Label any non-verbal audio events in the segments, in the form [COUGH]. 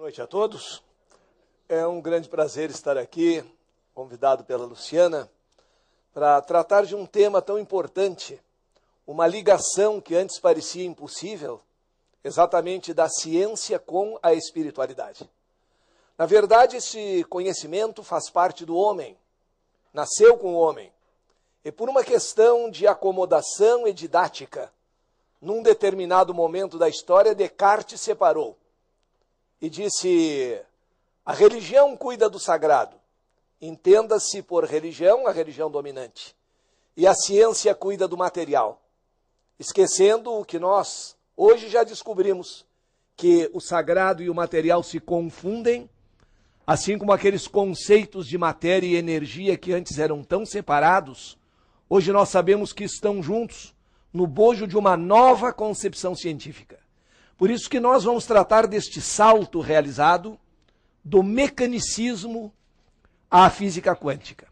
Boa noite a todos. É um grande prazer estar aqui, convidado pela Luciana, para tratar de um tema tão importante, uma ligação que antes parecia impossível, exatamente da ciência com a espiritualidade. Na verdade, esse conhecimento faz parte do homem, nasceu com o homem. E por uma questão de acomodação e didática, num determinado momento da história, Descartes separou e disse: a religião cuida do sagrado. Entenda-se por religião a religião dominante. E a ciência cuida do material, esquecendo o que nós hoje já descobrimos: que o sagrado e o material se confundem, assim como aqueles conceitos de matéria e energia que antes eram tão separados, hoje nós sabemos que estão juntos no bojo de uma nova concepção científica. Por isso que nós vamos tratar deste salto realizado do mecanicismo à física quântica,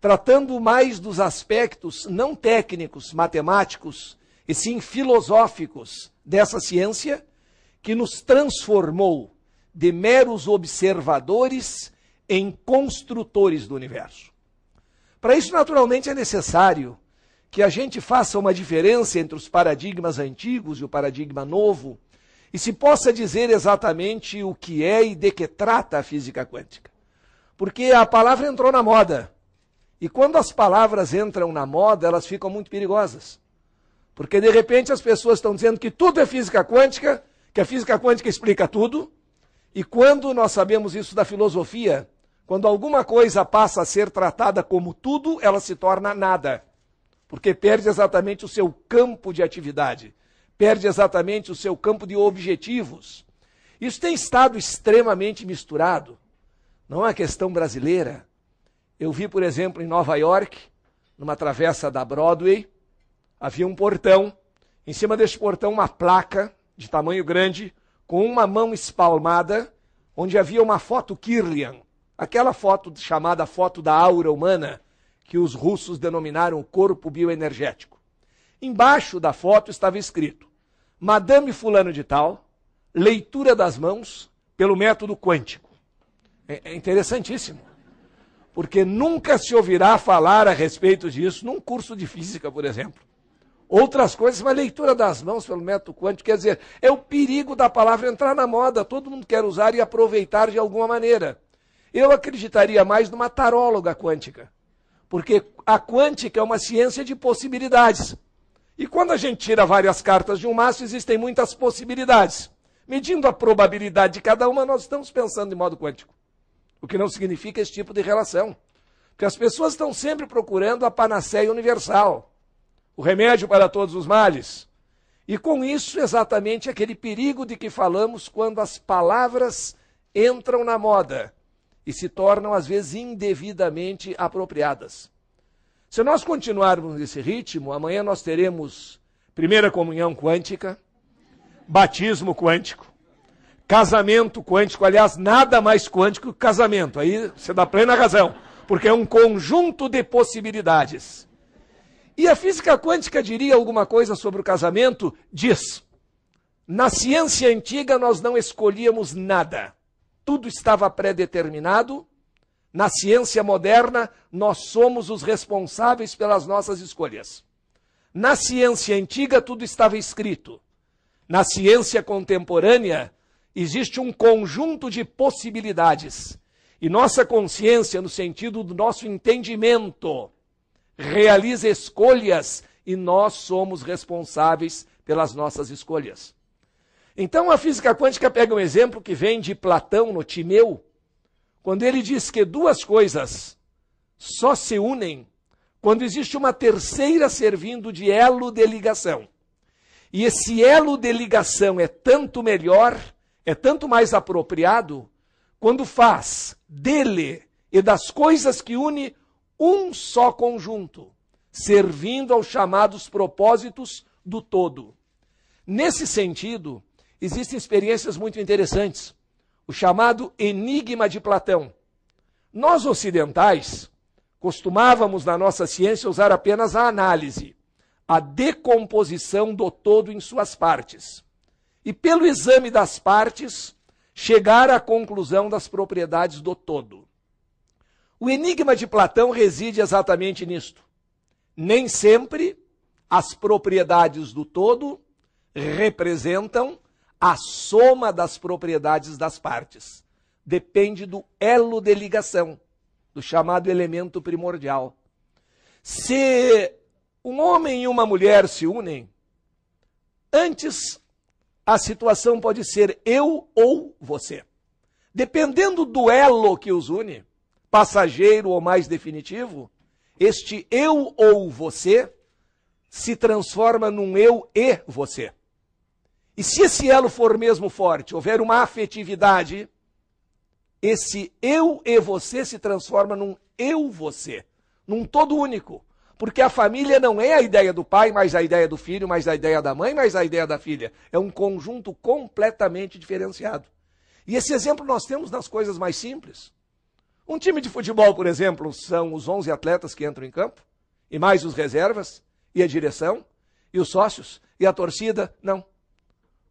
tratando mais dos aspectos não técnicos, matemáticos, e sim filosóficos dessa ciência que nos transformou de meros observadores em construtores do universo. Para isso, naturalmente, é necessário que a gente faça uma diferença entre os paradigmas antigos e o paradigma novo e se possa dizer exatamente o que é e de que trata a física quântica. Porque a palavra entrou na moda. E quando as palavras entram na moda, elas ficam muito perigosas. Porque de repente as pessoas estão dizendo que tudo é física quântica, que a física quântica explica tudo. E quando nós sabemos isso da filosofia, quando alguma coisa passa a ser tratada como tudo, ela se torna nada, porque perde exatamente o seu campo de atividade perde exatamente o seu campo de objetivos. Isso tem estado extremamente misturado. Não é uma questão brasileira. Eu vi, por exemplo, em Nova York, numa travessa da Broadway, havia um portão. Em cima desse portão, uma placa de tamanho grande, com uma mão espalmada, onde havia uma foto Kirlian, aquela foto chamada foto da aura humana, que os russos denominaram corpo bioenergético. Embaixo da foto estava escrito: Madame Fulano de Tal, leitura das mãos pelo método quântico. É, é, interessantíssimo. Porque nunca se ouvirá falar a respeito disso num curso de física, por exemplo. Outras coisas, mas leitura das mãos pelo método quântico, quer dizer, é o perigo da palavra entrar na moda, todo mundo quer usar e aproveitar de alguma maneira. Eu acreditaria mais numa taróloga quântica, porque a quântica é uma ciência de possibilidades. E quando a gente tira várias cartas de um maço, existem muitas possibilidades. Medindo a probabilidade de cada uma, nós estamos pensando de modo quântico. O que não significa esse tipo de relação. Porque as pessoas estão sempre procurando a panaceia universal, o remédio para todos os males. E com isso, exatamente aquele perigo de que falamos quando as palavras entram na moda e se tornam, às vezes, indevidamente apropriadas. Se nós continuarmos nesse ritmo, amanhã nós teremos primeira comunhão quântica, batismo quântico, casamento quântico. Aliás, nada mais quântico que casamento. Aí você dá plena razão, porque é um conjunto de possibilidades. E a física quântica diria alguma coisa sobre o casamento? Diz. Na ciência antiga nós não escolhíamos nada. Tudo estava predeterminado na ciência moderna, nós somos os responsáveis pelas nossas escolhas. Na ciência antiga, tudo estava escrito. Na ciência contemporânea, existe um conjunto de possibilidades. E nossa consciência, no sentido do nosso entendimento, realiza escolhas e nós somos responsáveis pelas nossas escolhas. Então a física quântica pega um exemplo que vem de Platão no Timeu, quando ele diz que duas coisas só se unem quando existe uma terceira servindo de elo de ligação. E esse elo de ligação é tanto melhor, é tanto mais apropriado, quando faz dele e das coisas que une um só conjunto, servindo aos chamados propósitos do todo. Nesse sentido, existem experiências muito interessantes o chamado enigma de Platão. Nós ocidentais costumávamos na nossa ciência usar apenas a análise, a decomposição do todo em suas partes. E pelo exame das partes, chegar à conclusão das propriedades do todo. O enigma de Platão reside exatamente nisto. Nem sempre as propriedades do todo representam a soma das propriedades das partes. Depende do elo de ligação, do chamado elemento primordial. Se um homem e uma mulher se unem, antes a situação pode ser eu ou você. Dependendo do elo que os une, passageiro ou mais definitivo, este eu ou você se transforma num eu e você. E se esse elo for mesmo forte, houver uma afetividade, esse eu e você se transforma num eu você, num todo único. Porque a família não é a ideia do pai, mais a ideia do filho, mais a ideia da mãe, mais a ideia da filha. É um conjunto completamente diferenciado. E esse exemplo nós temos nas coisas mais simples. Um time de futebol, por exemplo, são os 11 atletas que entram em campo, e mais os reservas, e a direção, e os sócios, e a torcida. Não.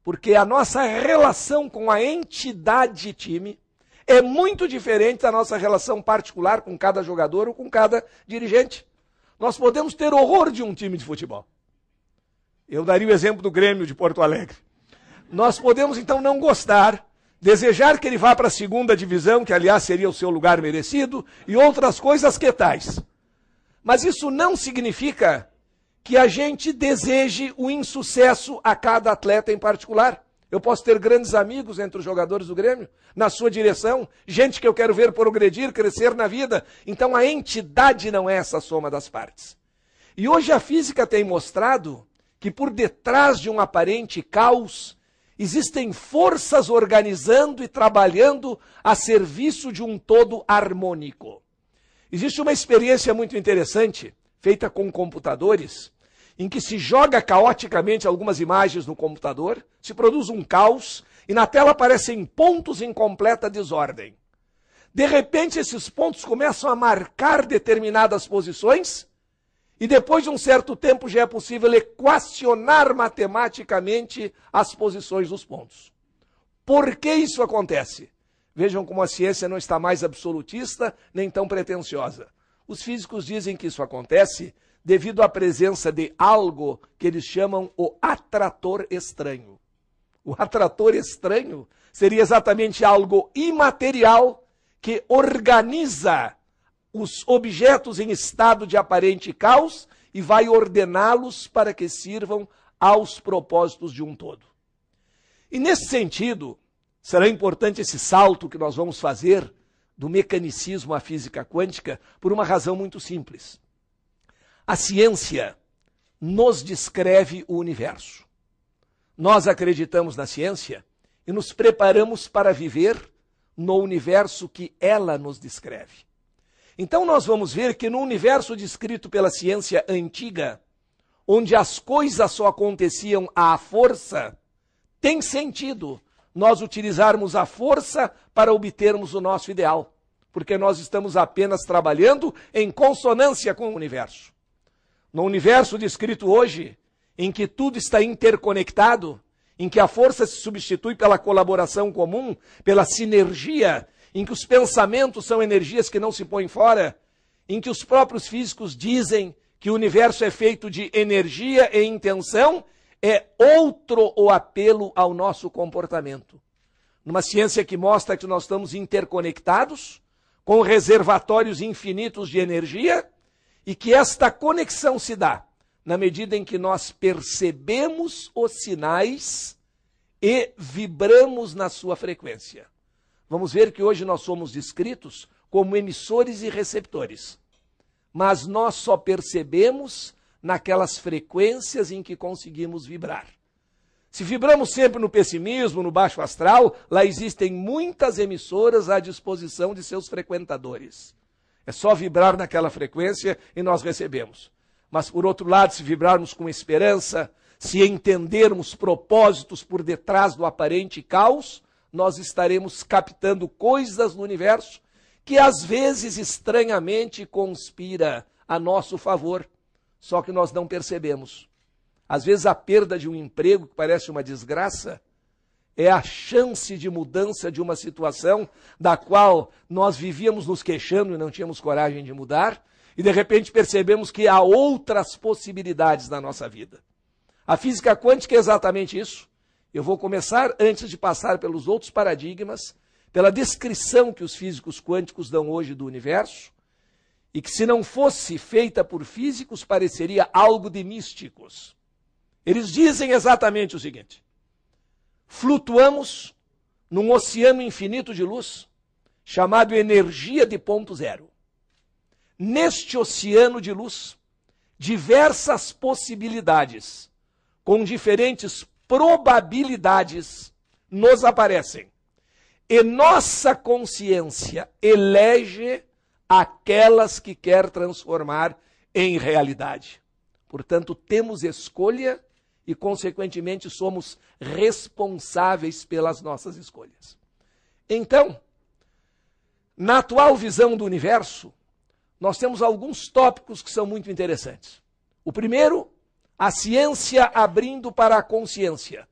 Porque a nossa relação com a entidade time é muito diferente da nossa relação particular com cada jogador ou com cada dirigente. Nós podemos ter horror de um time de futebol. Eu daria o exemplo do Grêmio de Porto Alegre. Nós podemos então não gostar, desejar que ele vá para a segunda divisão, que aliás seria o seu lugar merecido, e outras coisas que tais. Mas isso não significa que a gente deseje o insucesso a cada atleta em particular. Eu posso ter grandes amigos entre os jogadores do Grêmio, na sua direção, gente que eu quero ver progredir, crescer na vida. Então a entidade não é essa soma das partes. E hoje a física tem mostrado que por detrás de um aparente caos, existem forças organizando e trabalhando a serviço de um todo harmônico. Existe uma experiência muito interessante feita com computadores, em que se joga caoticamente algumas imagens no computador, se produz um caos e na tela aparecem pontos em completa desordem. De repente, esses pontos começam a marcar determinadas posições e depois de um certo tempo já é possível equacionar matematicamente as posições dos pontos. Por que isso acontece? Vejam como a ciência não está mais absolutista nem tão pretensiosa. Os físicos dizem que isso acontece devido à presença de algo que eles chamam o atrator estranho. O atrator estranho seria exatamente algo imaterial que organiza os objetos em estado de aparente caos e vai ordená-los para que sirvam aos propósitos de um todo. E nesse sentido, será importante esse salto que nós vamos fazer do mecanicismo à física quântica por uma razão muito simples. A ciência nos descreve o universo. Nós acreditamos na ciência e nos preparamos para viver no universo que ela nos descreve. Então, nós vamos ver que no universo descrito pela ciência antiga, onde as coisas só aconteciam à força, tem sentido nós utilizarmos a força para obtermos o nosso ideal, porque nós estamos apenas trabalhando em consonância com o universo. No universo descrito hoje, em que tudo está interconectado, em que a força se substitui pela colaboração comum, pela sinergia, em que os pensamentos são energias que não se põem fora, em que os próprios físicos dizem que o universo é feito de energia e intenção é outro o apelo ao nosso comportamento. Numa ciência que mostra que nós estamos interconectados, com reservatórios infinitos de energia, e que esta conexão se dá na medida em que nós percebemos os sinais e vibramos na sua frequência. Vamos ver que hoje nós somos descritos como emissores e receptores, mas nós só percebemos naquelas frequências em que conseguimos vibrar. Se vibramos sempre no pessimismo, no baixo astral, lá existem muitas emissoras à disposição de seus frequentadores. É só vibrar naquela frequência e nós recebemos. Mas, por outro lado, se vibrarmos com esperança, se entendermos propósitos por detrás do aparente caos, nós estaremos captando coisas no universo que às vezes estranhamente conspira a nosso favor só que nós não percebemos. Às vezes a perda de um emprego, que parece uma desgraça, é a chance de mudança de uma situação da qual nós vivíamos nos queixando e não tínhamos coragem de mudar, e de repente percebemos que há outras possibilidades na nossa vida. A física quântica é exatamente isso. Eu vou começar, antes de passar pelos outros paradigmas, pela descrição que os físicos quânticos dão hoje do universo, e que, se não fosse feita por físicos, pareceria algo de místicos. Eles dizem exatamente o seguinte: flutuamos num oceano infinito de luz, chamado energia de ponto zero. Neste oceano de luz, diversas possibilidades, com diferentes probabilidades, nos aparecem. E nossa consciência elege aquelas que quer transformar em realidade. Portanto, temos escolha e, consequentemente, somos responsáveis pelas nossas escolhas. Então, na atual visão do universo, nós temos alguns tópicos que são muito interessantes. O primeiro, a ciência abrindo para a consciência.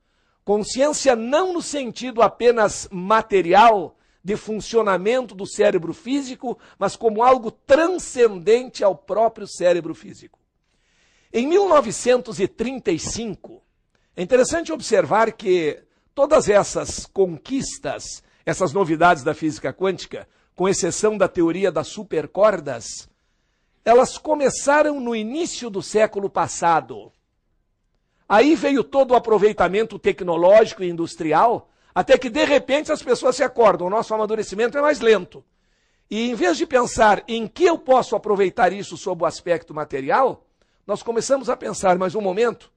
Consciência não no sentido apenas material, de funcionamento do cérebro físico, mas como algo transcendente ao próprio cérebro físico. Em 1935, é interessante observar que todas essas conquistas, essas novidades da física quântica, com exceção da teoria das supercordas, elas começaram no início do século passado. Aí veio todo o aproveitamento tecnológico e industrial até que de repente as pessoas se acordam, o nosso amadurecimento é mais lento. E em vez de pensar em que eu posso aproveitar isso sob o aspecto material, nós começamos a pensar, mas um momento,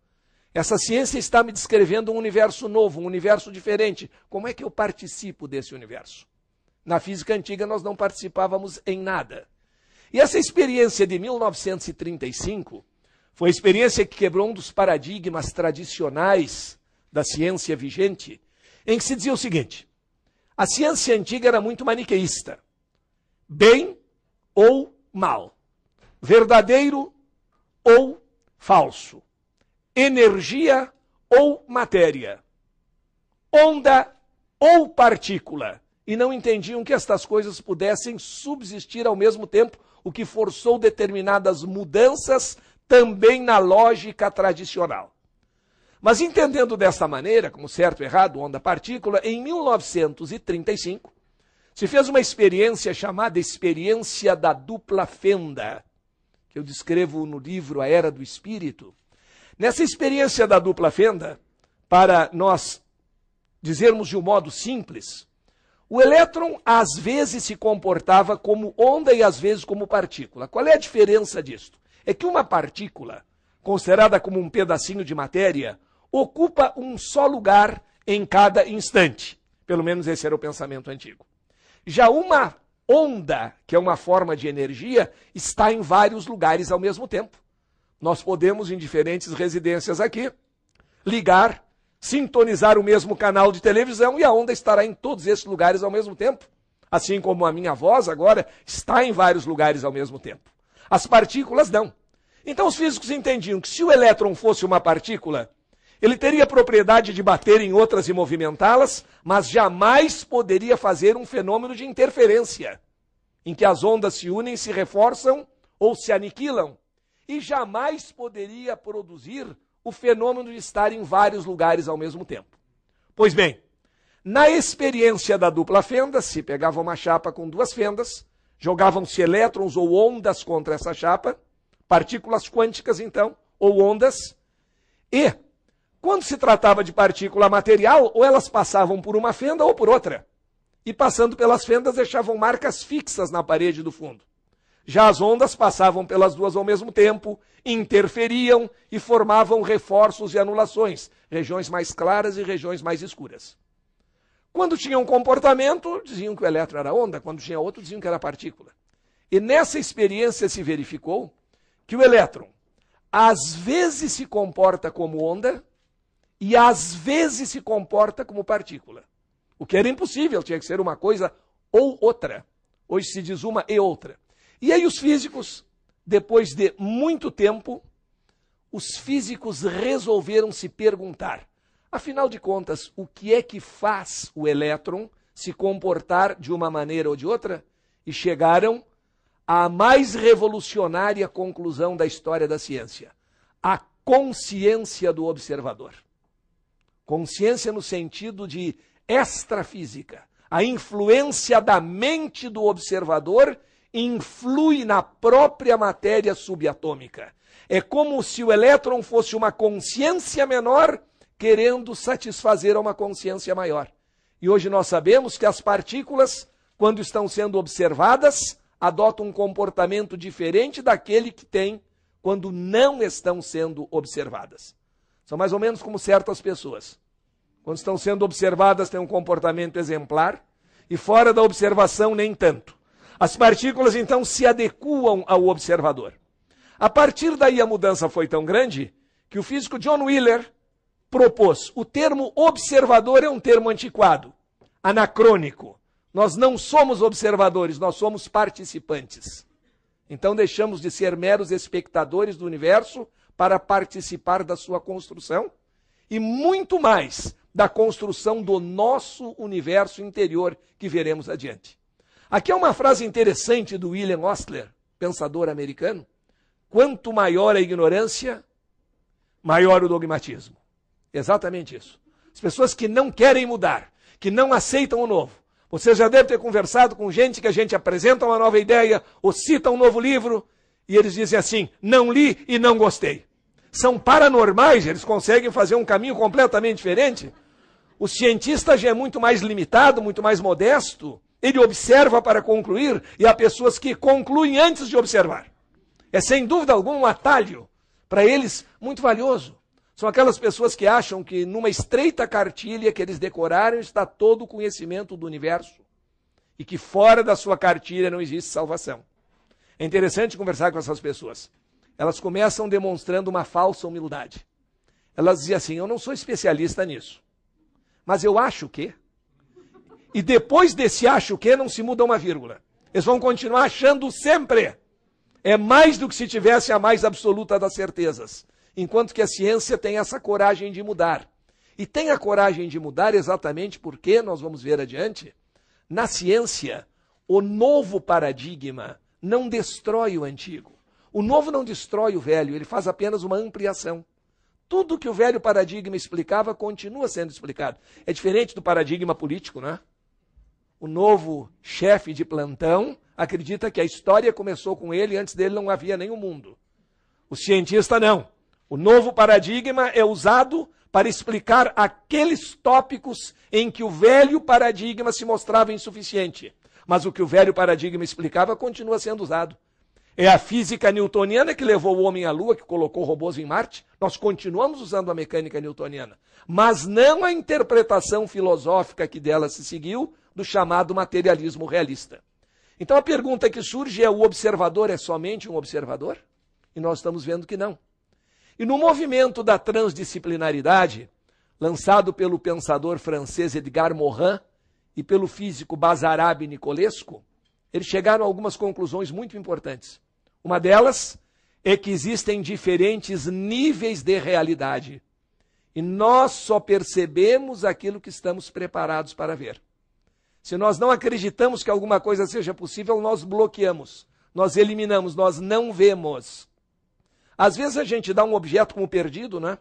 essa ciência está me descrevendo um universo novo, um universo diferente. Como é que eu participo desse universo? Na física antiga nós não participávamos em nada. E essa experiência de 1935 foi a experiência que quebrou um dos paradigmas tradicionais da ciência vigente em que se dizia o seguinte: a ciência antiga era muito maniqueísta. Bem ou mal. Verdadeiro ou falso. Energia ou matéria. Onda ou partícula. E não entendiam que estas coisas pudessem subsistir ao mesmo tempo, o que forçou determinadas mudanças também na lógica tradicional. Mas entendendo desta maneira, como certo, errado, onda, partícula, em 1935 se fez uma experiência chamada experiência da dupla fenda, que eu descrevo no livro A Era do Espírito. Nessa experiência da dupla fenda, para nós dizermos de um modo simples, o elétron às vezes se comportava como onda e às vezes como partícula. Qual é a diferença disto? É que uma partícula, considerada como um pedacinho de matéria, ocupa um só lugar em cada instante. Pelo menos esse era o pensamento antigo. Já uma onda, que é uma forma de energia, está em vários lugares ao mesmo tempo. Nós podemos, em diferentes residências aqui, ligar, sintonizar o mesmo canal de televisão e a onda estará em todos esses lugares ao mesmo tempo. Assim como a minha voz agora está em vários lugares ao mesmo tempo. As partículas não. Então os físicos entendiam que se o elétron fosse uma partícula, ele teria propriedade de bater em outras e movimentá-las, mas jamais poderia fazer um fenômeno de interferência, em que as ondas se unem, se reforçam ou se aniquilam, e jamais poderia produzir o fenômeno de estar em vários lugares ao mesmo tempo. Pois bem, na experiência da dupla fenda, se pegava uma chapa com duas fendas, jogavam-se elétrons ou ondas contra essa chapa, partículas quânticas então, ou ondas, e quando se tratava de partícula material, ou elas passavam por uma fenda ou por outra. E passando pelas fendas deixavam marcas fixas na parede do fundo. Já as ondas passavam pelas duas ao mesmo tempo, interferiam e formavam reforços e anulações, regiões mais claras e regiões mais escuras. Quando tinha um comportamento, diziam que o elétron era onda, quando tinha outro, diziam que era partícula. E nessa experiência se verificou que o elétron às vezes se comporta como onda e às vezes se comporta como partícula. O que era impossível, tinha que ser uma coisa ou outra. Hoje se diz uma e outra. E aí os físicos, depois de muito tempo, os físicos resolveram se perguntar, afinal de contas, o que é que faz o elétron se comportar de uma maneira ou de outra? E chegaram à mais revolucionária conclusão da história da ciência: a consciência do observador. Consciência no sentido de extrafísica. A influência da mente do observador influi na própria matéria subatômica. É como se o elétron fosse uma consciência menor querendo satisfazer a uma consciência maior. E hoje nós sabemos que as partículas, quando estão sendo observadas, adotam um comportamento diferente daquele que têm quando não estão sendo observadas. São mais ou menos como certas pessoas. Quando estão sendo observadas, têm um comportamento exemplar e fora da observação, nem tanto. As partículas então se adequam ao observador. A partir daí, a mudança foi tão grande que o físico John Wheeler propôs. O termo observador é um termo antiquado, anacrônico. Nós não somos observadores, nós somos participantes. Então deixamos de ser meros espectadores do universo para participar da sua construção e muito mais da construção do nosso universo interior que veremos adiante. Aqui é uma frase interessante do William Ostler, pensador americano. Quanto maior a ignorância, maior o dogmatismo. Exatamente isso. As pessoas que não querem mudar, que não aceitam o novo. Você já deve ter conversado com gente que a gente apresenta uma nova ideia ou cita um novo livro e eles dizem assim: não li e não gostei são paranormais, eles conseguem fazer um caminho completamente diferente. O cientista já é muito mais limitado, muito mais modesto. Ele observa para concluir e há pessoas que concluem antes de observar. É sem dúvida alguma um atalho para eles muito valioso. São aquelas pessoas que acham que numa estreita cartilha que eles decoraram está todo o conhecimento do universo e que fora da sua cartilha não existe salvação. É interessante conversar com essas pessoas elas começam demonstrando uma falsa humildade. Elas dizem assim: Eu não sou especialista nisso, mas eu acho que. E depois desse acho que não se muda uma vírgula. Eles vão continuar achando sempre. É mais do que se tivesse a mais absoluta das certezas. Enquanto que a ciência tem essa coragem de mudar. E tem a coragem de mudar exatamente porque, nós vamos ver adiante, na ciência, o novo paradigma não destrói o antigo. O novo não destrói o velho, ele faz apenas uma ampliação. Tudo que o velho paradigma explicava continua sendo explicado. É diferente do paradigma político, né? O novo chefe de plantão acredita que a história começou com ele, antes dele não havia nenhum mundo. O cientista não. O novo paradigma é usado para explicar aqueles tópicos em que o velho paradigma se mostrava insuficiente. Mas o que o velho paradigma explicava continua sendo usado. É a física newtoniana que levou o homem à Lua, que colocou robôs em Marte. Nós continuamos usando a mecânica newtoniana, mas não a interpretação filosófica que dela se seguiu do chamado materialismo realista. Então a pergunta que surge é: o observador é somente um observador? E nós estamos vendo que não. E no movimento da transdisciplinaridade, lançado pelo pensador francês Edgar Morin e pelo físico Basarab Nicolesco, eles chegaram a algumas conclusões muito importantes. Uma delas é que existem diferentes níveis de realidade. E nós só percebemos aquilo que estamos preparados para ver. Se nós não acreditamos que alguma coisa seja possível, nós bloqueamos, nós eliminamos, nós não vemos. Às vezes a gente dá um objeto como perdido, né?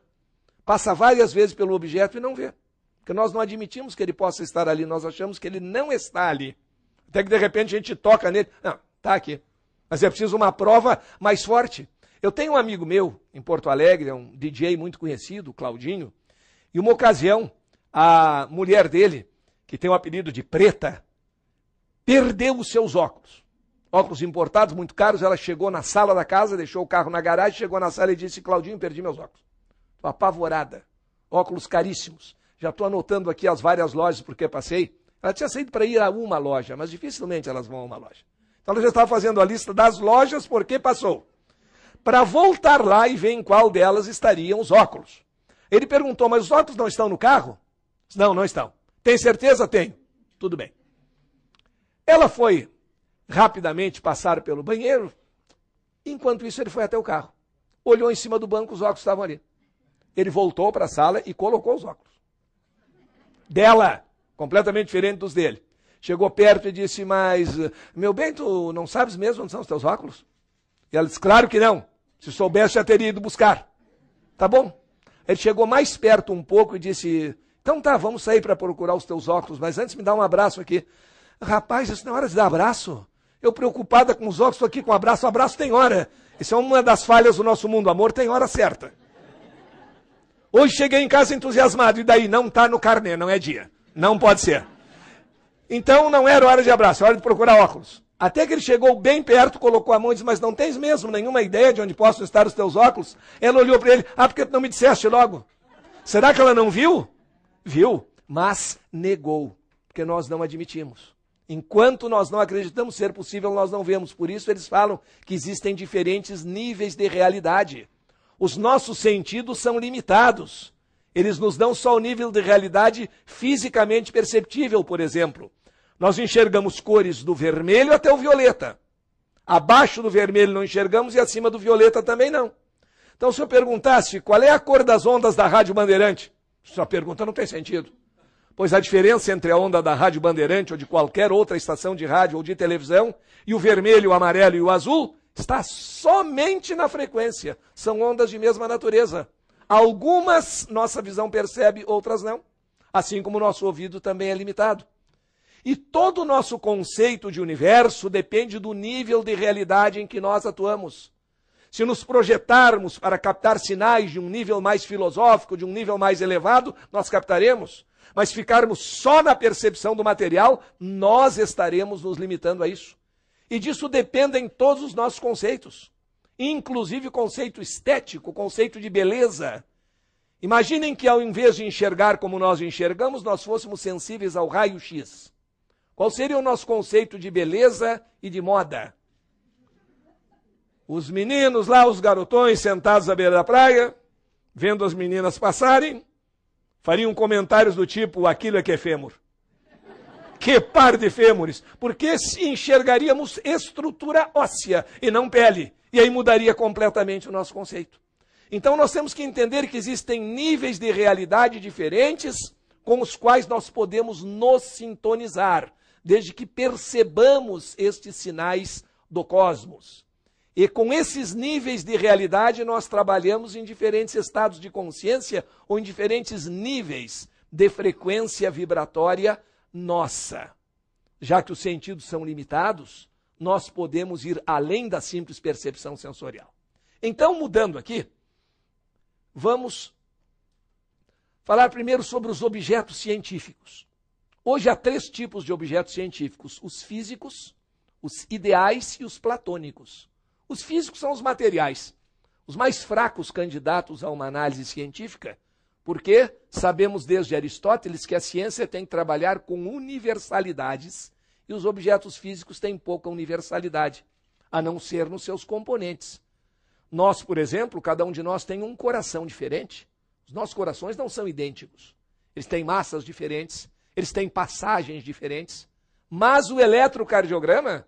Passa várias vezes pelo objeto e não vê. Porque nós não admitimos que ele possa estar ali, nós achamos que ele não está ali. Até que de repente a gente toca nele. Não, está aqui mas é preciso uma prova mais forte. Eu tenho um amigo meu em Porto Alegre, é um DJ muito conhecido, Claudinho, e uma ocasião a mulher dele, que tem o apelido de Preta, perdeu os seus óculos. Óculos importados, muito caros. Ela chegou na sala da casa, deixou o carro na garagem, chegou na sala e disse: Claudinho, perdi meus óculos. Estou apavorada. Óculos caríssimos. Já estou anotando aqui as várias lojas porque passei. Ela tinha saído para ir a uma loja, mas dificilmente elas vão a uma loja. Então ela já estava fazendo a lista das lojas porque passou. Para voltar lá e ver em qual delas estariam os óculos. Ele perguntou, mas os óculos não estão no carro? Não, não estão. Tem certeza? Tenho. Tudo bem. Ela foi rapidamente passar pelo banheiro. Enquanto isso, ele foi até o carro. Olhou em cima do banco, os óculos estavam ali. Ele voltou para a sala e colocou os óculos. Dela, completamente diferente dos dele. Chegou perto e disse: Mas, meu bem, tu não sabes mesmo onde são os teus óculos? E ela disse: Claro que não. Se soubesse, já teria ido buscar. Tá bom? Ele chegou mais perto um pouco e disse: Então tá, vamos sair para procurar os teus óculos, mas antes me dá um abraço aqui. Rapaz, isso não é hora de dar abraço? Eu preocupada com os óculos, estou aqui com um abraço. Um abraço tem hora. Isso é uma das falhas do nosso mundo. Amor tem hora certa. Hoje cheguei em casa entusiasmado e daí não está no carnê, não é dia. Não pode ser. Então não era hora de abraço, era hora de procurar óculos. Até que ele chegou bem perto, colocou a mão e disse: Mas não tens mesmo nenhuma ideia de onde possam estar os teus óculos? Ela olhou para ele: Ah, porque tu não me disseste logo? Será que ela não viu? Viu, mas negou, porque nós não admitimos. Enquanto nós não acreditamos ser possível, nós não vemos. Por isso eles falam que existem diferentes níveis de realidade. Os nossos sentidos são limitados. Eles nos dão só o nível de realidade fisicamente perceptível, por exemplo nós enxergamos cores do vermelho até o violeta. Abaixo do vermelho não enxergamos e acima do violeta também não. Então, se eu perguntasse qual é a cor das ondas da Rádio Bandeirante, sua pergunta não tem sentido. Pois a diferença entre a onda da Rádio Bandeirante ou de qualquer outra estação de rádio ou de televisão e o vermelho, o amarelo e o azul está somente na frequência. São ondas de mesma natureza. Algumas nossa visão percebe, outras não. Assim como nosso ouvido também é limitado. E todo o nosso conceito de universo depende do nível de realidade em que nós atuamos. Se nos projetarmos para captar sinais de um nível mais filosófico, de um nível mais elevado, nós captaremos. Mas ficarmos só na percepção do material, nós estaremos nos limitando a isso. E disso dependem todos os nossos conceitos, inclusive o conceito estético, o conceito de beleza. Imaginem que ao invés de enxergar como nós enxergamos, nós fôssemos sensíveis ao raio-x. Qual seria o nosso conceito de beleza e de moda? Os meninos lá, os garotões sentados à beira da praia, vendo as meninas passarem, fariam comentários do tipo: aquilo é que é fêmur. Que par de fêmures! Porque se enxergaríamos estrutura óssea e não pele, e aí mudaria completamente o nosso conceito. Então nós temos que entender que existem níveis de realidade diferentes com os quais nós podemos nos sintonizar desde que percebamos estes sinais do cosmos. E com esses níveis de realidade, nós trabalhamos em diferentes estados de consciência ou em diferentes níveis de frequência vibratória nossa. Já que os sentidos são limitados, nós podemos ir além da simples percepção sensorial. Então, mudando aqui, vamos falar primeiro sobre os objetos científicos. Hoje há três tipos de objetos científicos: os físicos, os ideais e os platônicos. Os físicos são os materiais, os mais fracos candidatos a uma análise científica, porque sabemos desde Aristóteles que a ciência tem que trabalhar com universalidades e os objetos físicos têm pouca universalidade, a não ser nos seus componentes. Nós, por exemplo, cada um de nós tem um coração diferente. Os nossos corações não são idênticos. Eles têm massas diferentes, eles têm passagens diferentes, mas o eletrocardiograma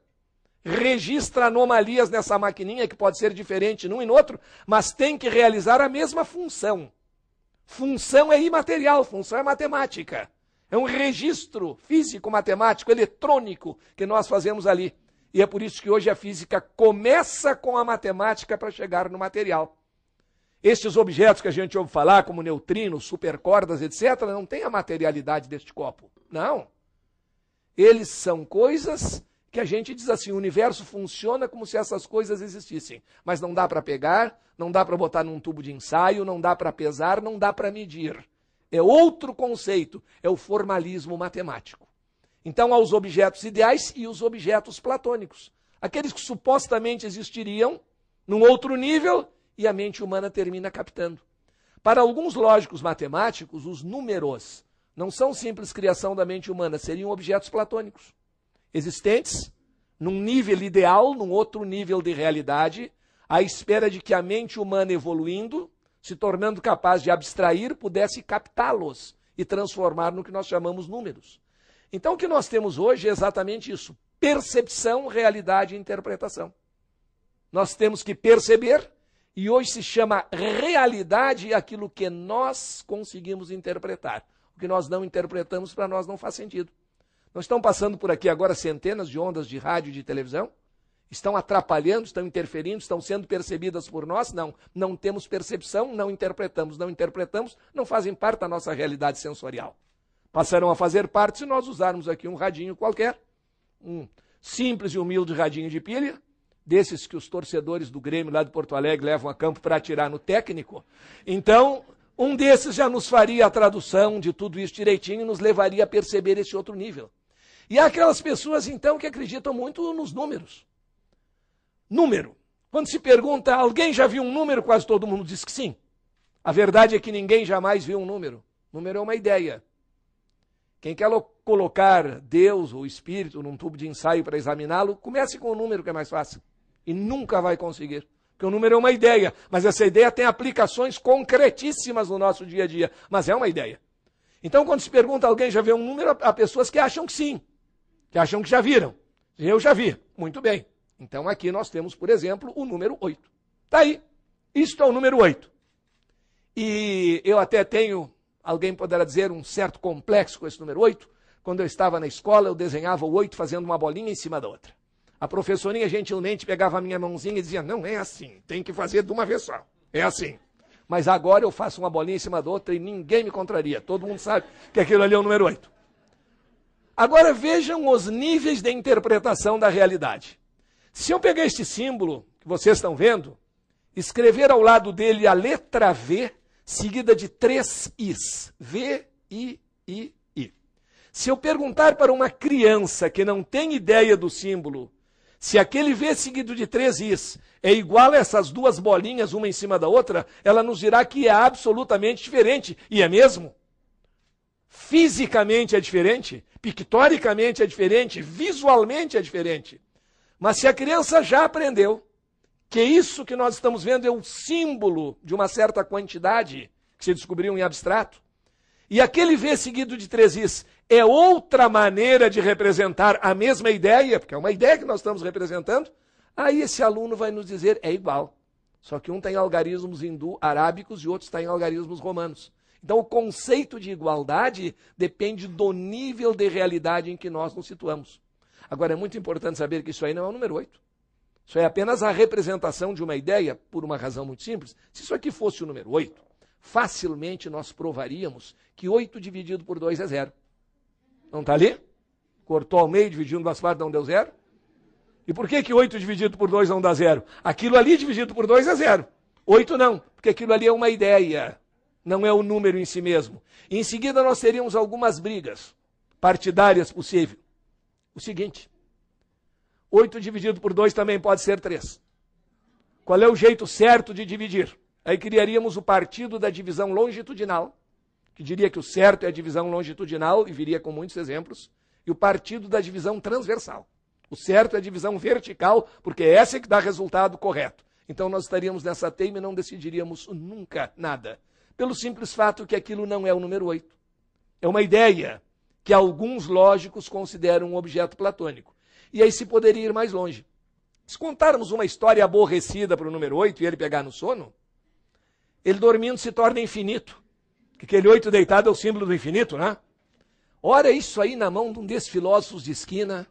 registra anomalias nessa maquininha que pode ser diferente num e no outro, mas tem que realizar a mesma função. Função é imaterial, função é matemática. É um registro físico, matemático, eletrônico que nós fazemos ali. E é por isso que hoje a física começa com a matemática para chegar no material. Estes objetos que a gente ouve falar, como neutrinos, supercordas, etc., não têm a materialidade deste copo. Não. Eles são coisas que a gente diz assim: o universo funciona como se essas coisas existissem. Mas não dá para pegar, não dá para botar num tubo de ensaio, não dá para pesar, não dá para medir. É outro conceito, é o formalismo matemático. Então, há os objetos ideais e os objetos platônicos aqueles que supostamente existiriam num outro nível e a mente humana termina captando. Para alguns lógicos matemáticos, os números não são simples criação da mente humana, seriam objetos platônicos, existentes num nível ideal, num outro nível de realidade, à espera de que a mente humana evoluindo, se tornando capaz de abstrair, pudesse captá-los e transformar no que nós chamamos números. Então o que nós temos hoje é exatamente isso: percepção, realidade e interpretação. Nós temos que perceber e hoje se chama realidade aquilo que nós conseguimos interpretar. O que nós não interpretamos para nós não faz sentido. Não estão passando por aqui agora centenas de ondas de rádio e de televisão? Estão atrapalhando, estão interferindo, estão sendo percebidas por nós? Não. Não temos percepção, não interpretamos. Não interpretamos, não fazem parte da nossa realidade sensorial. Passarão a fazer parte se nós usarmos aqui um radinho qualquer, um simples e humilde radinho de pilha, desses que os torcedores do Grêmio lá de Porto Alegre levam a campo para atirar no técnico. Então, um desses já nos faria a tradução de tudo isso direitinho e nos levaria a perceber esse outro nível. E há aquelas pessoas, então, que acreditam muito nos números. Número. Quando se pergunta, alguém já viu um número? Quase todo mundo diz que sim. A verdade é que ninguém jamais viu um número. Número é uma ideia. Quem quer colocar Deus ou Espírito num tubo de ensaio para examiná-lo, comece com o número que é mais fácil. E nunca vai conseguir. Porque o número é uma ideia, mas essa ideia tem aplicações concretíssimas no nosso dia a dia. Mas é uma ideia. Então, quando se pergunta alguém já vê um número, há pessoas que acham que sim, que acham que já viram. Eu já vi. Muito bem. Então, aqui nós temos, por exemplo, o número 8. Está aí. Isto é o número 8. E eu até tenho, alguém poderá dizer, um certo complexo com esse número 8. Quando eu estava na escola, eu desenhava o 8 fazendo uma bolinha em cima da outra. A professorinha gentilmente pegava a minha mãozinha e dizia: Não é assim, tem que fazer de uma vez só. É assim. Mas agora eu faço uma bolinha em cima da outra e ninguém me contraria. Todo mundo sabe que aquilo ali é o número 8. Agora vejam os níveis de interpretação da realidade. Se eu pegar este símbolo que vocês estão vendo, escrever ao lado dele a letra V, seguida de três Is. V, I, I, I. Se eu perguntar para uma criança que não tem ideia do símbolo se aquele V seguido de três Is é igual a essas duas bolinhas, uma em cima da outra, ela nos dirá que é absolutamente diferente. E é mesmo. Fisicamente é diferente, pictoricamente é diferente, visualmente é diferente. Mas se a criança já aprendeu que isso que nós estamos vendo é um símbolo de uma certa quantidade que se descobriu em abstrato, e aquele V seguido de três Is é outra maneira de representar a mesma ideia, porque é uma ideia que nós estamos representando, aí esse aluno vai nos dizer é igual. Só que um tem algarismos hindu-arábicos e outro está em algarismos romanos. Então, o conceito de igualdade depende do nível de realidade em que nós nos situamos. Agora, é muito importante saber que isso aí não é o número 8. Isso é apenas a representação de uma ideia, por uma razão muito simples. Se isso aqui fosse o número 8, facilmente nós provaríamos que 8 dividido por 2 é zero. Não está ali? Cortou ao meio, dividindo duas partes, não deu zero. E por que, que 8 dividido por 2 não dá zero? Aquilo ali dividido por 2 é zero. 8 não, porque aquilo ali é uma ideia, não é o número em si mesmo. E em seguida nós teríamos algumas brigas partidárias possível. O seguinte, 8 dividido por 2 também pode ser 3. Qual é o jeito certo de dividir? Aí criaríamos o partido da divisão longitudinal, que diria que o certo é a divisão longitudinal, e viria com muitos exemplos, e o partido da divisão transversal. O certo é a divisão vertical, porque é essa é que dá resultado correto. Então nós estaríamos nessa teima e não decidiríamos nunca nada. Pelo simples fato que aquilo não é o número 8. É uma ideia que alguns lógicos consideram um objeto platônico. E aí se poderia ir mais longe. Se contarmos uma história aborrecida para o número 8 e ele pegar no sono, ele dormindo se torna infinito. Aquele oito deitado é o símbolo do infinito, né? Olha isso aí na mão de um desses filósofos de esquina.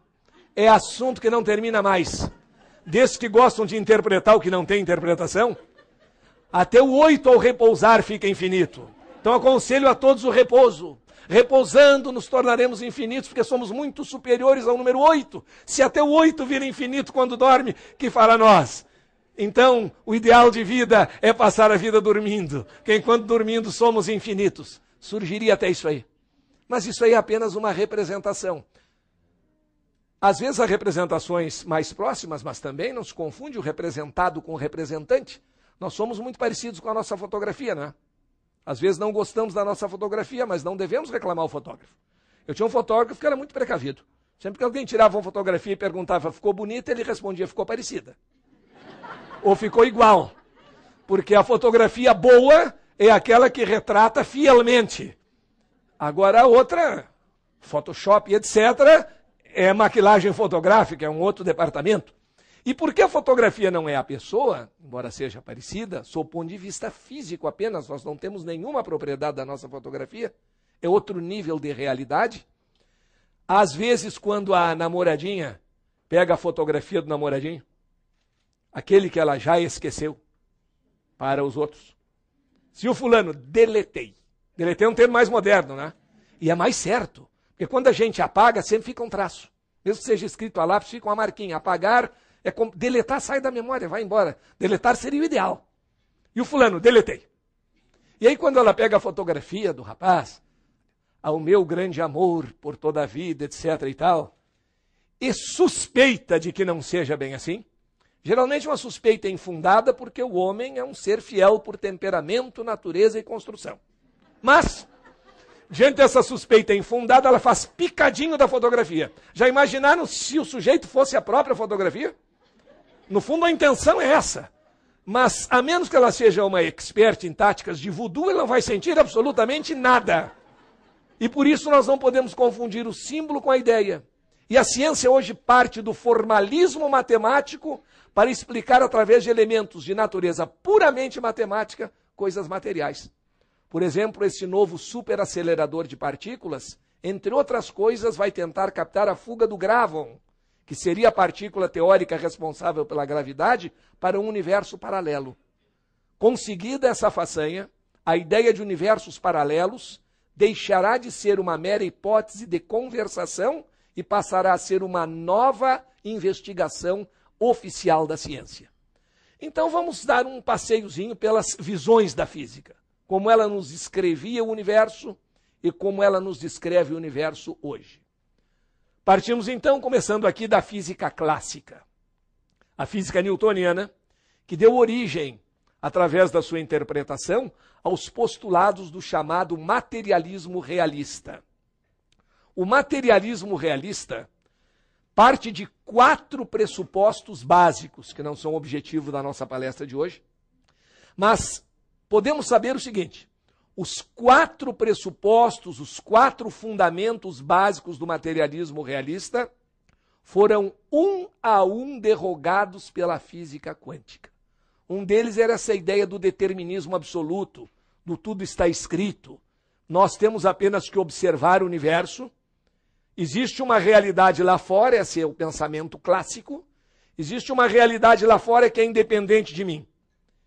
É assunto que não termina mais. Desses que gostam de interpretar o que não tem interpretação. Até o oito ao repousar fica infinito. Então aconselho a todos o repouso. Repousando nos tornaremos infinitos, porque somos muito superiores ao número oito. Se até o oito vira infinito quando dorme, que fará nós? Então, o ideal de vida é passar a vida dormindo, que enquanto dormindo somos infinitos. Surgiria até isso aí. Mas isso aí é apenas uma representação. Às vezes há representações mais próximas, mas também não se confunde o representado com o representante. Nós somos muito parecidos com a nossa fotografia, né? Às vezes não gostamos da nossa fotografia, mas não devemos reclamar o fotógrafo. Eu tinha um fotógrafo que era muito precavido. Sempre que alguém tirava uma fotografia e perguntava ficou bonita, ele respondia ficou parecida ou ficou igual. Porque a fotografia boa é aquela que retrata fielmente. Agora a outra, Photoshop, etc., é maquilagem fotográfica, é um outro departamento. E porque a fotografia não é a pessoa, embora seja parecida, sob o ponto de vista físico apenas, nós não temos nenhuma propriedade da nossa fotografia, é outro nível de realidade. Às vezes, quando a namoradinha pega a fotografia do namoradinho aquele que ela já esqueceu para os outros. Se o fulano deletei, deletei é um termo mais moderno, né? E é mais certo, porque quando a gente apaga, sempre fica um traço. Mesmo que seja escrito a lápis, fica uma marquinha. Apagar é como deletar, sai da memória, vai embora. Deletar seria o ideal. E o fulano, deletei. E aí quando ela pega a fotografia do rapaz, ao meu grande amor por toda a vida, etc e tal, e suspeita de que não seja bem assim, Geralmente uma suspeita é infundada porque o homem é um ser fiel por temperamento, natureza e construção. Mas, diante dessa suspeita infundada, ela faz picadinho da fotografia. Já imaginaram se o sujeito fosse a própria fotografia? No fundo, a intenção é essa. Mas, a menos que ela seja uma expert em táticas de voodoo, ela não vai sentir absolutamente nada. E por isso nós não podemos confundir o símbolo com a ideia. E a ciência é hoje parte do formalismo matemático para explicar através de elementos de natureza puramente matemática coisas materiais. Por exemplo, esse novo superacelerador de partículas, entre outras coisas, vai tentar captar a fuga do gravon, que seria a partícula teórica responsável pela gravidade, para um universo paralelo. Conseguida essa façanha, a ideia de universos paralelos deixará de ser uma mera hipótese de conversação e passará a ser uma nova investigação oficial da ciência. Então vamos dar um passeiozinho pelas visões da física, como ela nos escrevia o universo e como ela nos descreve o universo hoje. Partimos então, começando aqui da física clássica, a física newtoniana, que deu origem, através da sua interpretação, aos postulados do chamado materialismo realista. O materialismo realista parte de quatro pressupostos básicos, que não são objetivo da nossa palestra de hoje, mas podemos saber o seguinte: os quatro pressupostos, os quatro fundamentos básicos do materialismo realista foram um a um derrogados pela física quântica. Um deles era essa ideia do determinismo absoluto, do tudo está escrito. Nós temos apenas que observar o universo Existe uma realidade lá fora, esse é o pensamento clássico. Existe uma realidade lá fora que é independente de mim.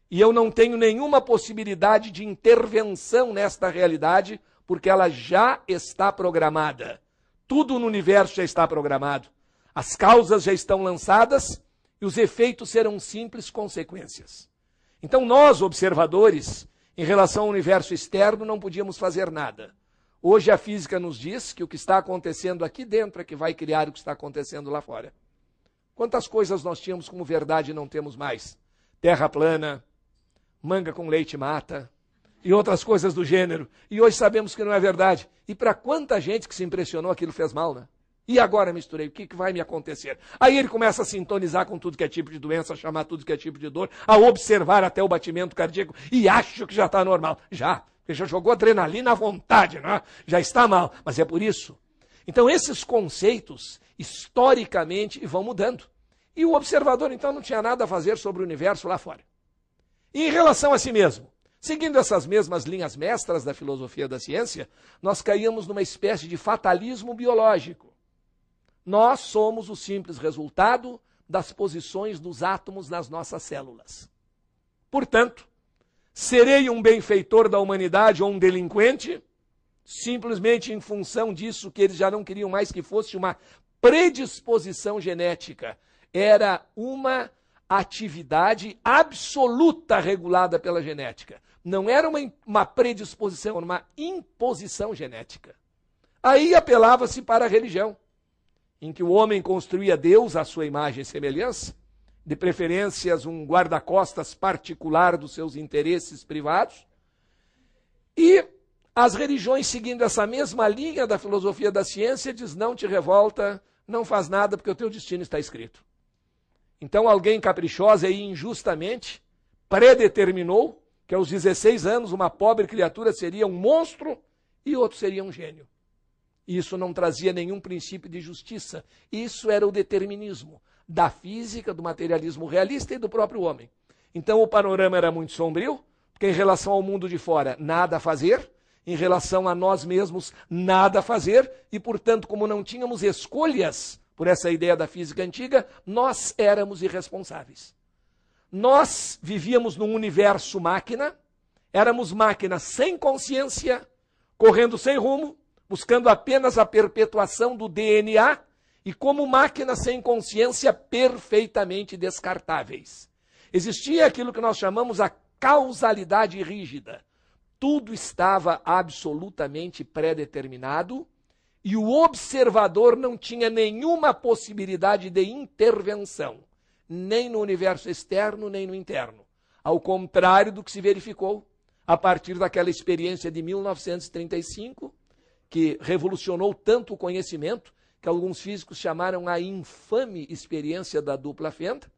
E eu não tenho nenhuma possibilidade de intervenção nesta realidade, porque ela já está programada. Tudo no universo já está programado. As causas já estão lançadas e os efeitos serão simples consequências. Então, nós, observadores, em relação ao universo externo, não podíamos fazer nada. Hoje a física nos diz que o que está acontecendo aqui dentro é que vai criar o que está acontecendo lá fora. Quantas coisas nós tínhamos como verdade e não temos mais? Terra plana, manga com leite mata e outras coisas do gênero. E hoje sabemos que não é verdade. E para quanta gente que se impressionou aquilo fez mal, né? E agora misturei, o que, que vai me acontecer? Aí ele começa a sintonizar com tudo que é tipo de doença, a chamar tudo que é tipo de dor, a observar até o batimento cardíaco e acho que já está normal. Já, porque já jogou adrenalina à vontade, né? já está mal, mas é por isso. Então, esses conceitos, historicamente, vão mudando. E o observador, então, não tinha nada a fazer sobre o universo lá fora. E em relação a si mesmo, seguindo essas mesmas linhas mestras da filosofia da ciência, nós caímos numa espécie de fatalismo biológico. Nós somos o simples resultado das posições dos átomos nas nossas células. Portanto, Serei um benfeitor da humanidade ou um delinquente? Simplesmente em função disso que eles já não queriam mais que fosse uma predisposição genética. Era uma atividade absoluta regulada pela genética. Não era uma, uma predisposição, era uma imposição genética. Aí apelava-se para a religião, em que o homem construía Deus à sua imagem e semelhança, de preferências um guarda-costas particular dos seus interesses privados, e as religiões seguindo essa mesma linha da filosofia da ciência diz não te revolta, não faz nada porque o teu destino está escrito. Então alguém caprichosa e injustamente predeterminou que aos 16 anos uma pobre criatura seria um monstro e outro seria um gênio. Isso não trazia nenhum princípio de justiça. Isso era o determinismo da física, do materialismo realista e do próprio homem. Então o panorama era muito sombrio, porque em relação ao mundo de fora, nada a fazer, em relação a nós mesmos, nada a fazer, e portanto, como não tínhamos escolhas por essa ideia da física antiga, nós éramos irresponsáveis. Nós vivíamos num universo máquina, éramos máquinas sem consciência, correndo sem rumo, buscando apenas a perpetuação do DNA e como máquinas sem consciência perfeitamente descartáveis. Existia aquilo que nós chamamos a causalidade rígida. Tudo estava absolutamente pré-determinado e o observador não tinha nenhuma possibilidade de intervenção, nem no universo externo, nem no interno. Ao contrário do que se verificou a partir daquela experiência de 1935, que revolucionou tanto o conhecimento, que alguns físicos chamaram a infame experiência da dupla fenda,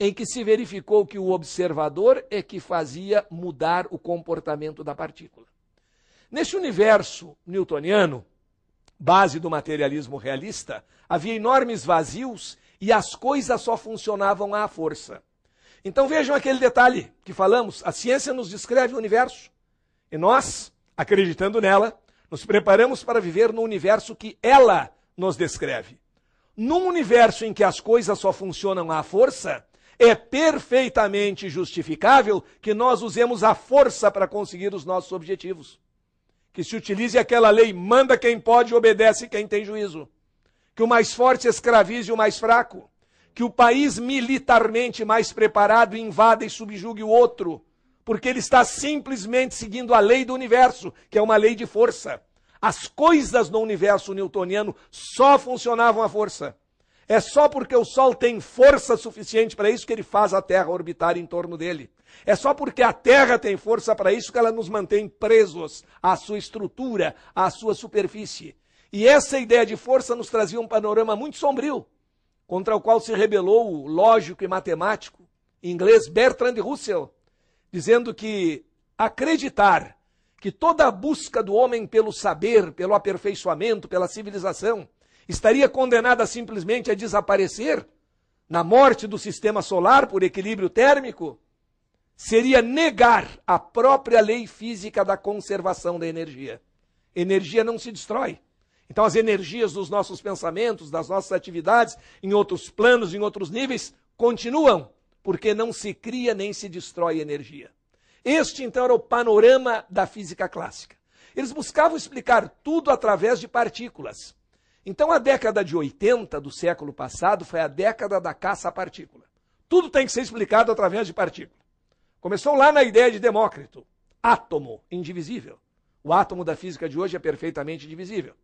em que se verificou que o observador é que fazia mudar o comportamento da partícula. Neste universo newtoniano, base do materialismo realista, havia enormes vazios e as coisas só funcionavam à força. Então vejam aquele detalhe que falamos: a ciência nos descreve o universo e nós, acreditando nela, nos preparamos para viver no universo que ela nos descreve. Num universo em que as coisas só funcionam à força, é perfeitamente justificável que nós usemos a força para conseguir os nossos objetivos. Que se utilize aquela lei, manda quem pode, obedece quem tem juízo. Que o mais forte escravize o mais fraco. Que o país militarmente mais preparado invada e subjugue o outro. Porque ele está simplesmente seguindo a lei do universo, que é uma lei de força. As coisas no universo newtoniano só funcionavam à força. É só porque o Sol tem força suficiente para isso que ele faz a Terra orbitar em torno dele. É só porque a Terra tem força para isso que ela nos mantém presos à sua estrutura, à sua superfície. E essa ideia de força nos trazia um panorama muito sombrio, contra o qual se rebelou o lógico e matemático inglês Bertrand Russell, dizendo que acreditar que toda a busca do homem pelo saber, pelo aperfeiçoamento, pela civilização, estaria condenada simplesmente a desaparecer na morte do sistema solar por equilíbrio térmico, seria negar a própria lei física da conservação da energia. Energia não se destrói. Então, as energias dos nossos pensamentos, das nossas atividades, em outros planos, em outros níveis, continuam, porque não se cria nem se destrói energia. Este, então, era o panorama da física clássica. Eles buscavam explicar tudo através de partículas. Então, a década de 80 do século passado foi a década da caça à partícula. Tudo tem que ser explicado através de partícula. Começou lá na ideia de Demócrito. Átomo indivisível. O átomo da física de hoje é perfeitamente divisível.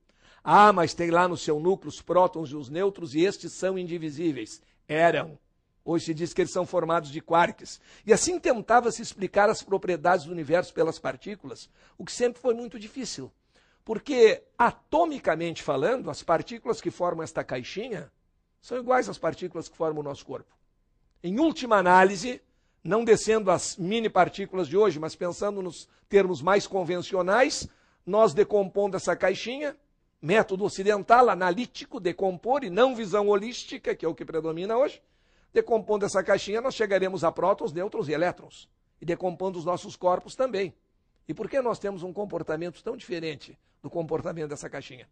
Ah, mas tem lá no seu núcleo os prótons e os nêutrons e estes são indivisíveis. Eram. Hoje se diz que eles são formados de quarks. E assim tentava-se explicar as propriedades do universo pelas partículas, o que sempre foi muito difícil. Porque, atomicamente falando, as partículas que formam esta caixinha são iguais às partículas que formam o nosso corpo. Em última análise, não descendo às mini partículas de hoje, mas pensando nos termos mais convencionais, nós decompondo essa caixinha, método ocidental, analítico, decompor e não visão holística, que é o que predomina hoje, Decompondo essa caixinha, nós chegaremos a prótons, nêutrons e elétrons. E decompondo os nossos corpos também. E por que nós temos um comportamento tão diferente do comportamento dessa caixinha?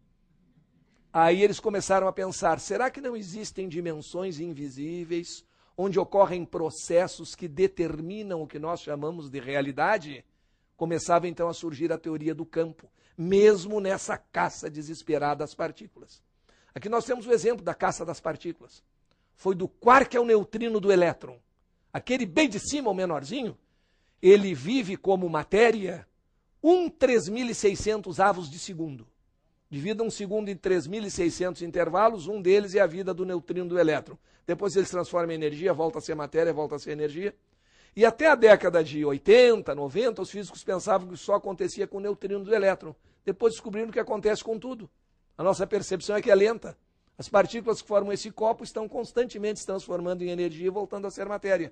Aí eles começaram a pensar: será que não existem dimensões invisíveis onde ocorrem processos que determinam o que nós chamamos de realidade? Começava então a surgir a teoria do campo, mesmo nessa caça desesperada às partículas. Aqui nós temos o exemplo da caça das partículas foi do quark ao neutrino do elétron. Aquele bem de cima, o menorzinho, ele vive como matéria um 3.600 avos de segundo. Divida um segundo em 3.600 intervalos, um deles é a vida do neutrino do elétron. Depois ele se transforma em energia, volta a ser matéria, volta a ser energia. E até a década de 80, 90, os físicos pensavam que só acontecia com o neutrino do elétron. Depois descobriram que acontece com tudo. A nossa percepção é que é lenta. As partículas que formam esse copo estão constantemente se transformando em energia e voltando a ser matéria.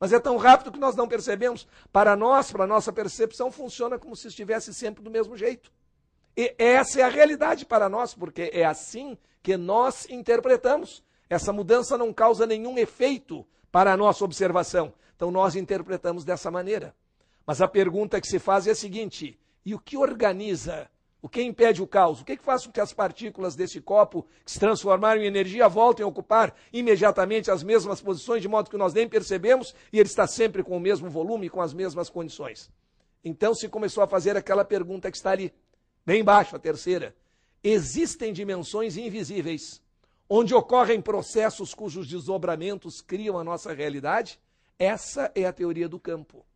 Mas é tão rápido que nós não percebemos. Para nós, para a nossa percepção, funciona como se estivesse sempre do mesmo jeito. E essa é a realidade para nós, porque é assim que nós interpretamos. Essa mudança não causa nenhum efeito para a nossa observação. Então nós interpretamos dessa maneira. Mas a pergunta que se faz é a seguinte: e o que organiza o que impede o caos? O que, que faz com que as partículas desse copo, que se transformaram em energia, voltem a ocupar imediatamente as mesmas posições, de modo que nós nem percebemos, e ele está sempre com o mesmo volume, e com as mesmas condições? Então se começou a fazer aquela pergunta que está ali, bem embaixo, a terceira. Existem dimensões invisíveis, onde ocorrem processos cujos desdobramentos criam a nossa realidade? Essa é a teoria do campo.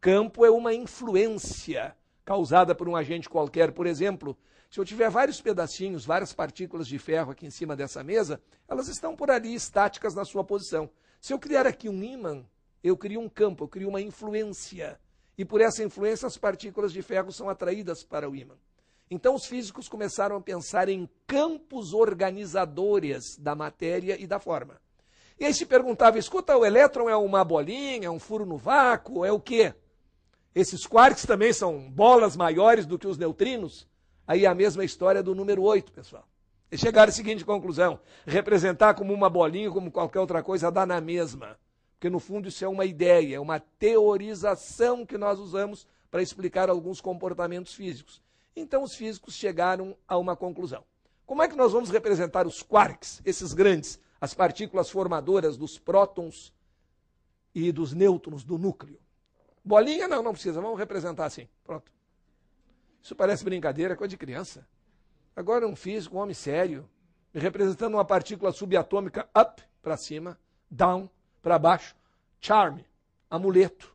Campo é uma influência causada por um agente qualquer. Por exemplo, se eu tiver vários pedacinhos, várias partículas de ferro aqui em cima dessa mesa, elas estão por ali estáticas na sua posição. Se eu criar aqui um ímã, eu crio um campo, eu crio uma influência. E por essa influência, as partículas de ferro são atraídas para o ímã. Então, os físicos começaram a pensar em campos organizadores da matéria e da forma. E aí se perguntava: escuta, o elétron é uma bolinha, é um furo no vácuo, é o quê? Esses quarks também são bolas maiores do que os neutrinos. Aí é a mesma história do número 8, pessoal. E chegaram à seguinte conclusão: representar como uma bolinha, como qualquer outra coisa, dá na mesma. Porque no fundo isso é uma ideia, é uma teorização que nós usamos para explicar alguns comportamentos físicos. Então os físicos chegaram a uma conclusão. Como é que nós vamos representar os quarks, esses grandes, as partículas formadoras dos prótons e dos nêutrons do núcleo? Bolinha não, não precisa, vamos representar assim. Pronto. Isso parece brincadeira, coisa de criança. Agora um físico, um homem sério, representando uma partícula subatômica up para cima, down para baixo, charm, amuleto.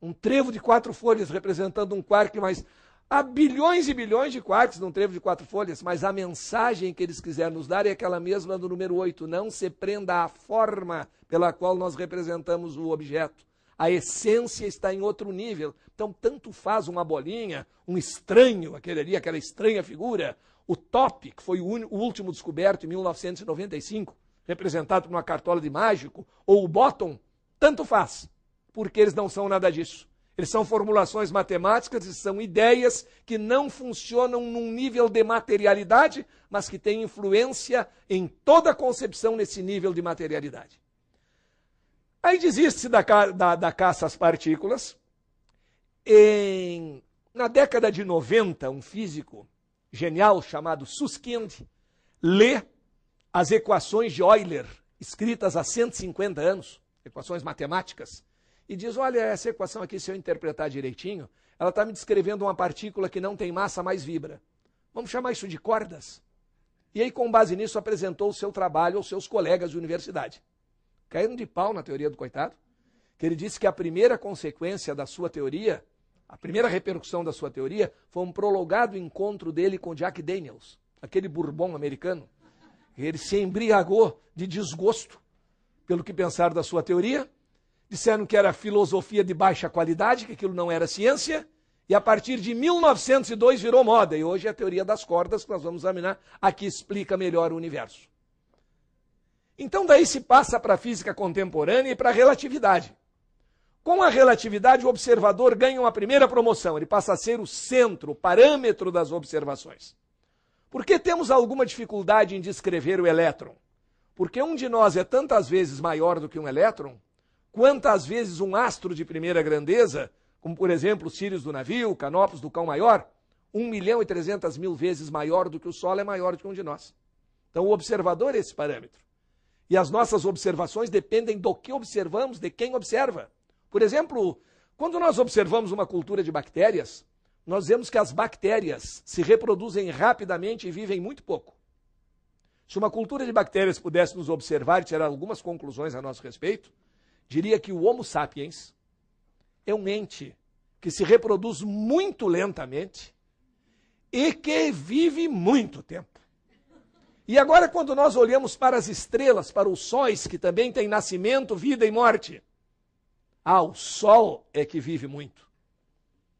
Um trevo de quatro folhas representando um quark, mas há bilhões e bilhões de quarks num trevo de quatro folhas, mas a mensagem que eles quiseram nos dar é aquela mesma do número 8. Não se prenda à forma pela qual nós representamos o objeto a essência está em outro nível. Então, tanto faz uma bolinha, um estranho, aquele ali, aquela estranha figura. O top, que foi o, o último descoberto em 1995, representado por uma cartola de mágico, ou o bottom, tanto faz, porque eles não são nada disso. Eles são formulações matemáticas e são ideias que não funcionam num nível de materialidade, mas que têm influência em toda a concepção nesse nível de materialidade. Aí desiste-se da, da, da, caça às partículas. Em, na década de 90, um físico genial chamado Suskind lê as equações de Euler, escritas há 150 anos, equações matemáticas, e diz: olha, essa equação aqui, se eu interpretar direitinho, ela está me descrevendo uma partícula que não tem massa, mas vibra. Vamos chamar isso de cordas? E aí, com base nisso, apresentou o seu trabalho aos seus colegas de universidade caindo de pau na teoria do coitado, que ele disse que a primeira consequência da sua teoria, a primeira repercussão da sua teoria, foi um prolongado encontro dele com Jack Daniels, aquele bourbon americano. Ele se embriagou de desgosto pelo que pensaram da sua teoria, disseram que era filosofia de baixa qualidade, que aquilo não era ciência, e a partir de 1902 virou moda, e hoje é a teoria das cordas que nós vamos examinar, a que explica melhor o universo. Então, daí se passa para a física contemporânea e para a relatividade. Com a relatividade, o observador ganha uma primeira promoção, ele passa a ser o centro, o parâmetro das observações. Por que temos alguma dificuldade em descrever o elétron? Porque um de nós é tantas vezes maior do que um elétron, quantas vezes um astro de primeira grandeza, como por exemplo Sirius do navio, Canopus do cão maior, 1 milhão e 300 mil vezes maior do que o Sol é maior do que um de nós. Então o observador é esse parâmetro. E as nossas observações dependem do que observamos, de quem observa. Por exemplo, quando nós observamos uma cultura de bactérias, nós vemos que as bactérias se reproduzem rapidamente e vivem muito pouco. Se uma cultura de bactérias pudesse nos observar e tirar algumas conclusões a nosso respeito, diria que o Homo sapiens é um ente que se reproduz muito lentamente e que vive muito tempo. E agora, quando nós olhamos para as estrelas, para os sóis, que também têm nascimento, vida e morte, ah, o sol é que vive muito.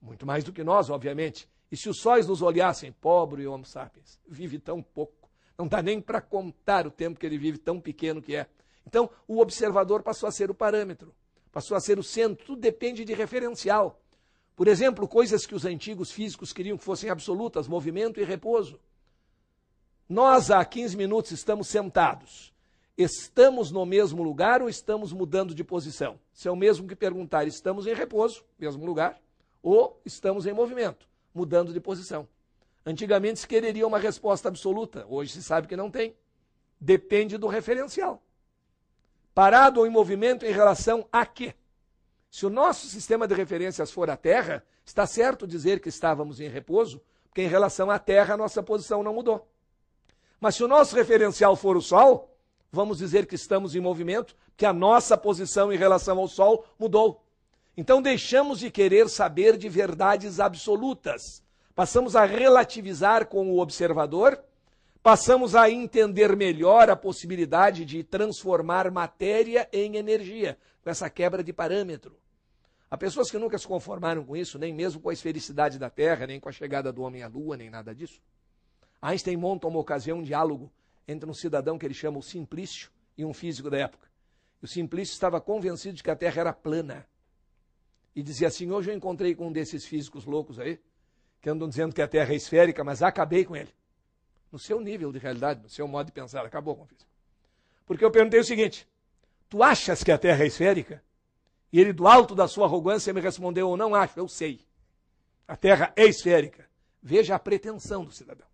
Muito mais do que nós, obviamente. E se os sóis nos olhassem, pobre Homo sapiens, vive tão pouco. Não dá nem para contar o tempo que ele vive, tão pequeno que é. Então, o observador passou a ser o parâmetro, passou a ser o centro, tudo depende de referencial. Por exemplo, coisas que os antigos físicos queriam que fossem absolutas, movimento e repouso. Nós há 15 minutos estamos sentados. Estamos no mesmo lugar ou estamos mudando de posição? Se é o mesmo que perguntar, estamos em repouso, mesmo lugar, ou estamos em movimento, mudando de posição. Antigamente se quereria uma resposta absoluta, hoje se sabe que não tem. Depende do referencial. Parado ou em movimento em relação a quê? Se o nosso sistema de referências for a Terra, está certo dizer que estávamos em repouso, porque em relação à Terra a nossa posição não mudou. Mas se o nosso referencial for o Sol, vamos dizer que estamos em movimento, que a nossa posição em relação ao Sol mudou. Então deixamos de querer saber de verdades absolutas. Passamos a relativizar com o observador, passamos a entender melhor a possibilidade de transformar matéria em energia, com essa quebra de parâmetro. Há pessoas que nunca se conformaram com isso, nem mesmo com a esfericidade da Terra, nem com a chegada do homem à Lua, nem nada disso. Einstein monta uma ocasião, um diálogo entre um cidadão que ele chama o Simplício e um físico da época. O Simplício estava convencido de que a Terra era plana. E dizia assim: Hoje eu encontrei com um desses físicos loucos aí, que andam dizendo que a Terra é esférica, mas acabei com ele. No seu nível de realidade, no seu modo de pensar, acabou com o físico. Porque eu perguntei o seguinte: Tu achas que a Terra é esférica? E ele, do alto da sua arrogância, me respondeu: Eu não acho, eu sei. A Terra é esférica. Veja a pretensão do cidadão.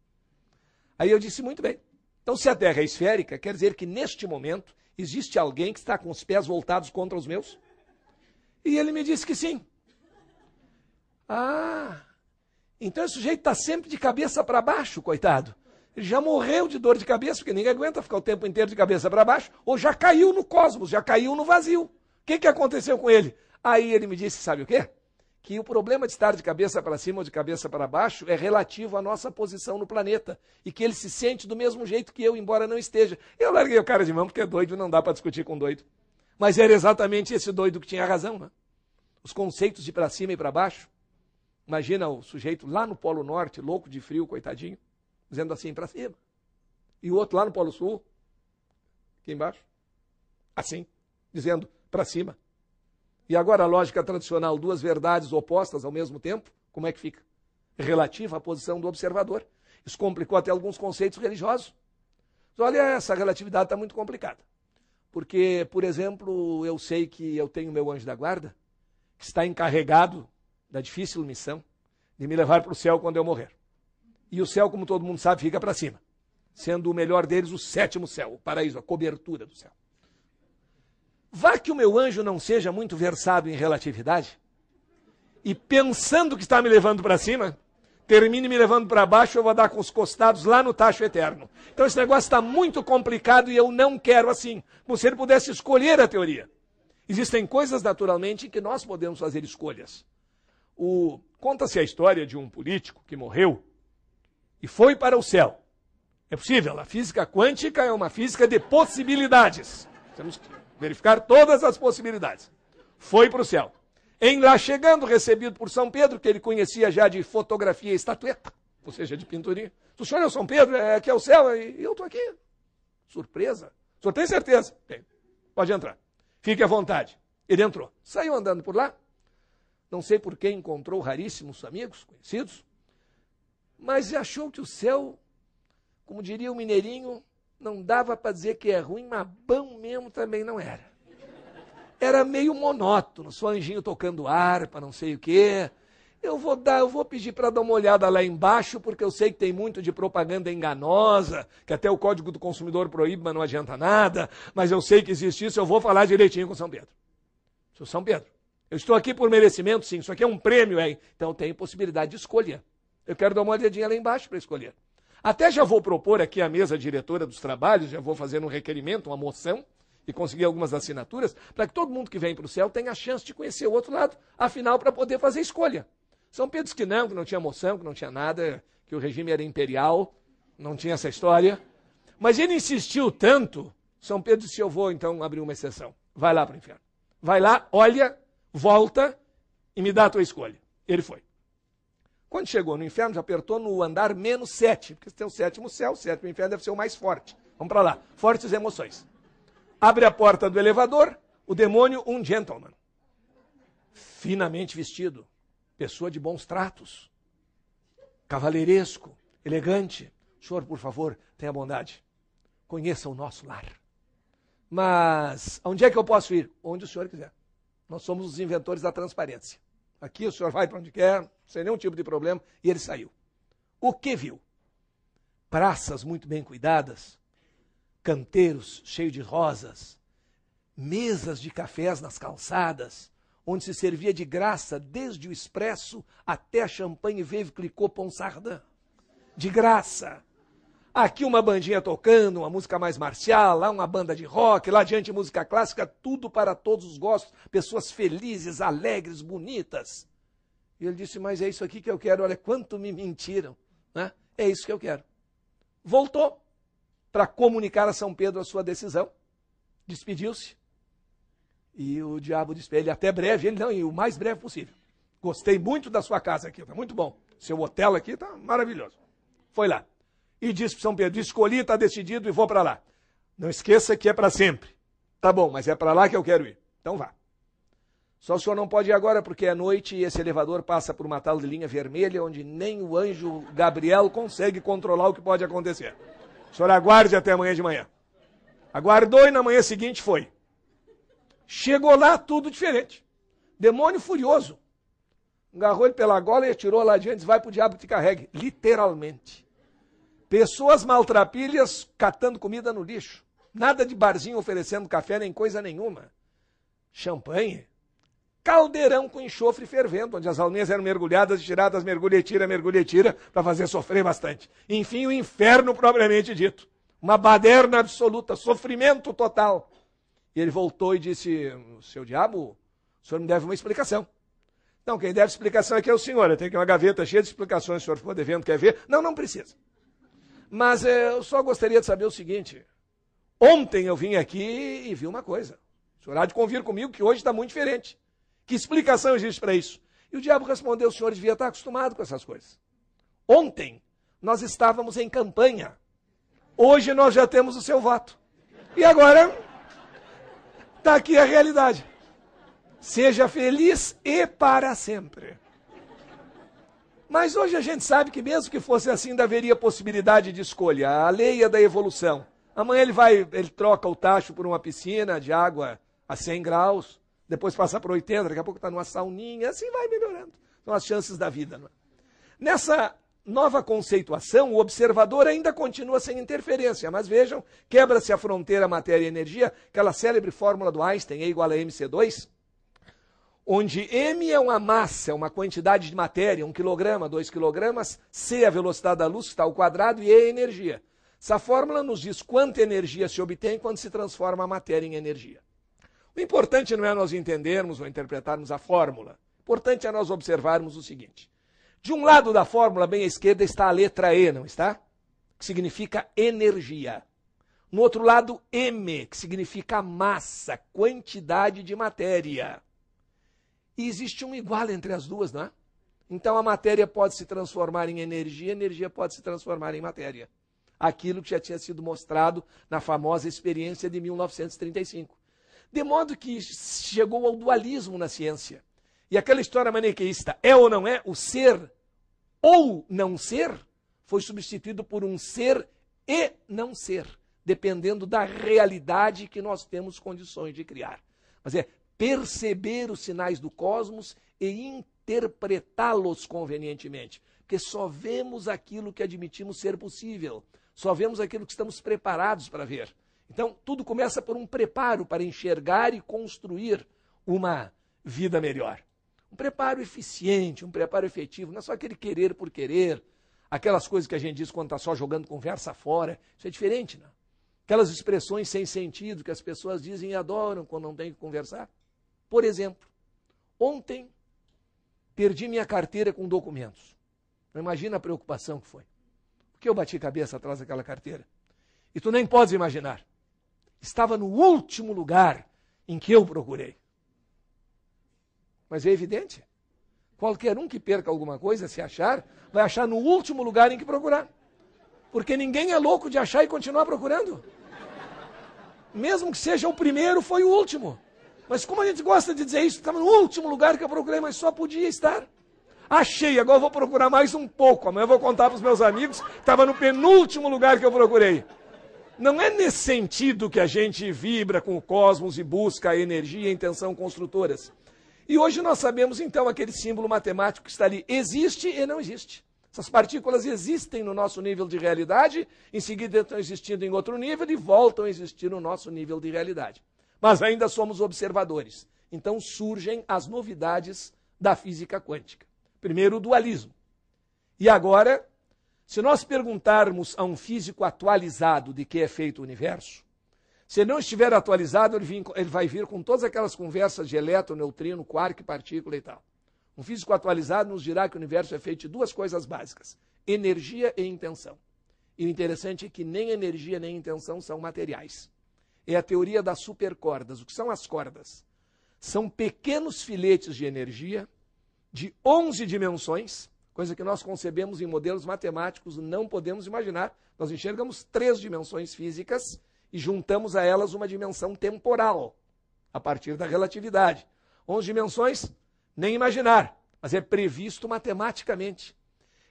Aí eu disse: muito bem. Então, se a Terra é esférica, quer dizer que neste momento existe alguém que está com os pés voltados contra os meus? E ele me disse que sim. Ah, então esse sujeito está sempre de cabeça para baixo, coitado. Ele já morreu de dor de cabeça, porque ninguém aguenta ficar o tempo inteiro de cabeça para baixo, ou já caiu no cosmos, já caiu no vazio. O que, que aconteceu com ele? Aí ele me disse: sabe o quê? que o problema de estar de cabeça para cima ou de cabeça para baixo é relativo à nossa posição no planeta e que ele se sente do mesmo jeito que eu, embora não esteja. Eu larguei o cara de mão porque é doido, não dá para discutir com doido. Mas era exatamente esse doido que tinha razão, né? Os conceitos de para cima e para baixo. Imagina o sujeito lá no Polo Norte, louco de frio, coitadinho, dizendo assim para cima. E o outro lá no Polo Sul, aqui embaixo, assim, dizendo para cima e agora a lógica tradicional, duas verdades opostas ao mesmo tempo, como é que fica? Relativa à posição do observador. Isso complicou até alguns conceitos religiosos. Olha, essa relatividade está muito complicada. Porque, por exemplo, eu sei que eu tenho meu anjo da guarda, que está encarregado da difícil missão de me levar para o céu quando eu morrer. E o céu, como todo mundo sabe, fica para cima, sendo o melhor deles o sétimo céu, o paraíso, a cobertura do céu. Vá que o meu anjo não seja muito versado em relatividade e pensando que está me levando para cima, termine me levando para baixo, eu vou dar com os costados lá no tacho eterno. Então esse negócio está muito complicado e eu não quero assim. Como se ele pudesse escolher a teoria. Existem coisas, naturalmente, que nós podemos fazer escolhas. O... Conta-se a história de um político que morreu e foi para o céu. É possível, a física quântica é uma física de possibilidades. Temos que verificar todas as possibilidades. Foi para o céu. Em lá chegando, recebido por São Pedro, que ele conhecia já de fotografia e estatueta, ou seja, de pinturinha. O senhor é o São Pedro, é que é o céu, e eu estou aqui. Surpresa. O senhor tem certeza? Tem. Pode entrar. Fique à vontade. Ele entrou. Saiu andando por lá. Não sei por que encontrou raríssimos amigos, conhecidos, mas achou que o céu, como diria o mineirinho, não dava para dizer que é ruim, mas bom mesmo também não era. Era meio monótono, só anjinho tocando harpa, não sei o quê. Eu vou dar, eu vou pedir para dar uma olhada lá embaixo, porque eu sei que tem muito de propaganda enganosa, que até o Código do Consumidor proíbe, mas não adianta nada, mas eu sei que existe isso, eu vou falar direitinho com São Pedro. Sou São Pedro. Eu estou aqui por merecimento, sim, isso aqui é um prêmio, hein? Então tenho possibilidade de escolher. Eu quero dar uma olhadinha lá embaixo para escolher. Até já vou propor aqui à mesa diretora dos trabalhos, já vou fazer um requerimento, uma moção, e conseguir algumas assinaturas, para que todo mundo que vem para o céu tenha a chance de conhecer o outro lado, afinal, para poder fazer escolha. São Pedro que não, que não tinha moção, que não tinha nada, que o regime era imperial, não tinha essa história. Mas ele insistiu tanto, São Pedro disse: Eu vou então abrir uma exceção. Vai lá para o inferno. Vai lá, olha, volta e me dá a tua escolha. Ele foi. Quando chegou no inferno, já apertou no andar menos 7, porque tem o sétimo céu, o sétimo inferno deve ser o mais forte. Vamos para lá, fortes emoções. Abre a porta do elevador, o demônio, um gentleman. Finamente vestido, pessoa de bons tratos, Cavaleiresco. elegante. Senhor, por favor, tenha bondade, conheça o nosso lar. Mas, onde é que eu posso ir? Onde o senhor quiser. Nós somos os inventores da transparência. Aqui o senhor vai para onde quer, sem nenhum tipo de problema, e ele saiu. O que viu? Praças muito bem cuidadas, canteiros cheios de rosas, mesas de cafés nas calçadas, onde se servia de graça desde o expresso até champanhe veuve clicou Ponsardin. De graça. Aqui uma bandinha tocando, uma música mais marcial, lá uma banda de rock, lá adiante música clássica, tudo para todos os gostos, pessoas felizes, alegres, bonitas. E ele disse: Mas é isso aqui que eu quero, olha quanto me mentiram, né? é isso que eu quero. Voltou para comunicar a São Pedro a sua decisão, despediu-se. E o diabo disse para ele: Até breve, ele não, e o mais breve possível. Gostei muito da sua casa aqui, está muito bom. Seu hotel aqui está maravilhoso. Foi lá e disse para São Pedro: Escolhi, está decidido e vou para lá. Não esqueça que é para sempre. Tá bom, mas é para lá que eu quero ir. Então vá. Só o senhor não pode ir agora porque é noite e esse elevador passa por uma tal de linha vermelha onde nem o anjo Gabriel consegue controlar o que pode acontecer. O senhor aguarde até amanhã de manhã. Aguardou e na manhã seguinte foi. Chegou lá tudo diferente. Demônio furioso. Agarrou ele pela gola e atirou lá adiante, vai pro diabo que te carregue. Literalmente. Pessoas maltrapilhas catando comida no lixo. Nada de barzinho oferecendo café nem coisa nenhuma. Champanhe. Caldeirão com enxofre fervendo, onde as alunas eram mergulhadas e tiradas, mergulha e tira, mergulha e tira, para fazer sofrer bastante. Enfim, o inferno propriamente dito. Uma baderna absoluta, sofrimento total. E ele voltou e disse: Seu diabo, o senhor me deve uma explicação. Não, quem deve explicação aqui é, é o senhor. Eu tenho aqui uma gaveta cheia de explicações, o senhor ficou devendo, quer ver? Não, não precisa. Mas eh, eu só gostaria de saber o seguinte. Ontem eu vim aqui e vi uma coisa. O senhor há de convir comigo que hoje está muito diferente. Que explicação existe para isso? E o diabo respondeu: o senhor devia estar tá acostumado com essas coisas. Ontem nós estávamos em campanha. Hoje nós já temos o seu voto. E agora está aqui a realidade. Seja feliz e para sempre. Mas hoje a gente sabe que, mesmo que fosse assim, ainda haveria possibilidade de escolha. A lei é da evolução. Amanhã ele vai, ele troca o tacho por uma piscina de água a 100 graus, depois passa para 80, daqui a pouco está numa sauninha, assim vai melhorando. São as chances da vida. É? Nessa nova conceituação, o observador ainda continua sem interferência, mas vejam, quebra-se a fronteira matéria-energia, aquela célebre fórmula do Einstein, E igual a mc2, onde m é uma massa, uma quantidade de matéria, 1 kg, 2 kg, c é a velocidade da luz, que está ao quadrado, e e é a energia. Essa fórmula nos diz quanta energia se obtém quando se transforma a matéria em energia. O importante não é nós entendermos ou interpretarmos a fórmula. O importante é nós observarmos o seguinte. De um lado da fórmula, bem à esquerda, está a letra E, não está? Que significa energia. No outro lado, M, que significa massa, quantidade de matéria. E existe um igual entre as duas, não é? Então a matéria pode se transformar em energia, a energia pode se transformar em matéria. Aquilo que já tinha sido mostrado na famosa experiência de 1935. De modo que chegou ao dualismo na ciência. E aquela história maniqueísta, é ou não é, o ser ou não ser, foi substituído por um ser e não ser, dependendo da realidade que nós temos condições de criar. Mas é perceber os sinais do cosmos e interpretá-los convenientemente. Porque só vemos aquilo que admitimos ser possível, só vemos aquilo que estamos preparados para ver. Então, tudo começa por um preparo para enxergar e construir uma vida melhor. Um preparo eficiente, um preparo efetivo, não é só aquele querer por querer, aquelas coisas que a gente diz quando está só jogando conversa fora. Isso é diferente, não? É? Aquelas expressões sem sentido que as pessoas dizem e adoram quando não tem que conversar. Por exemplo, ontem perdi minha carteira com documentos. Não imagina a preocupação que foi. Porque eu bati cabeça atrás daquela carteira. E tu nem podes imaginar. Estava no último lugar em que eu procurei. Mas é evidente. Qualquer um que perca alguma coisa, se achar, vai achar no último lugar em que procurar. Porque ninguém é louco de achar e continuar procurando. Mesmo que seja o primeiro, foi o último. Mas como a gente gosta de dizer isso, estava tá no último lugar que eu procurei, mas só podia estar. Achei, agora vou procurar mais um pouco. Amanhã eu vou contar para os meus amigos, estava no penúltimo lugar que eu procurei. Não é nesse sentido que a gente vibra com o cosmos e busca a energia e a intenção construtoras. E hoje nós sabemos então aquele símbolo matemático que está ali, existe e não existe. Essas partículas existem no nosso nível de realidade, em seguida estão existindo em outro nível e voltam a existir no nosso nível de realidade mas ainda somos observadores. Então surgem as novidades da física quântica. Primeiro, o dualismo. E agora, se nós perguntarmos a um físico atualizado de que é feito o universo, se não estiver atualizado, ele, vai vir com todas aquelas conversas de elétron, neutrino, quark, partícula e tal. Um físico atualizado nos dirá que o universo é feito de duas coisas básicas: energia e intenção. E o interessante é que nem energia nem intenção são materiais é a teoria das supercordas. O que são as cordas? São pequenos filetes de energia de 11 dimensões, coisa que nós concebemos em modelos matemáticos, não podemos imaginar. Nós enxergamos três dimensões físicas e juntamos a elas uma dimensão temporal, a partir da relatividade. 11 dimensões, nem imaginar, mas é previsto matematicamente.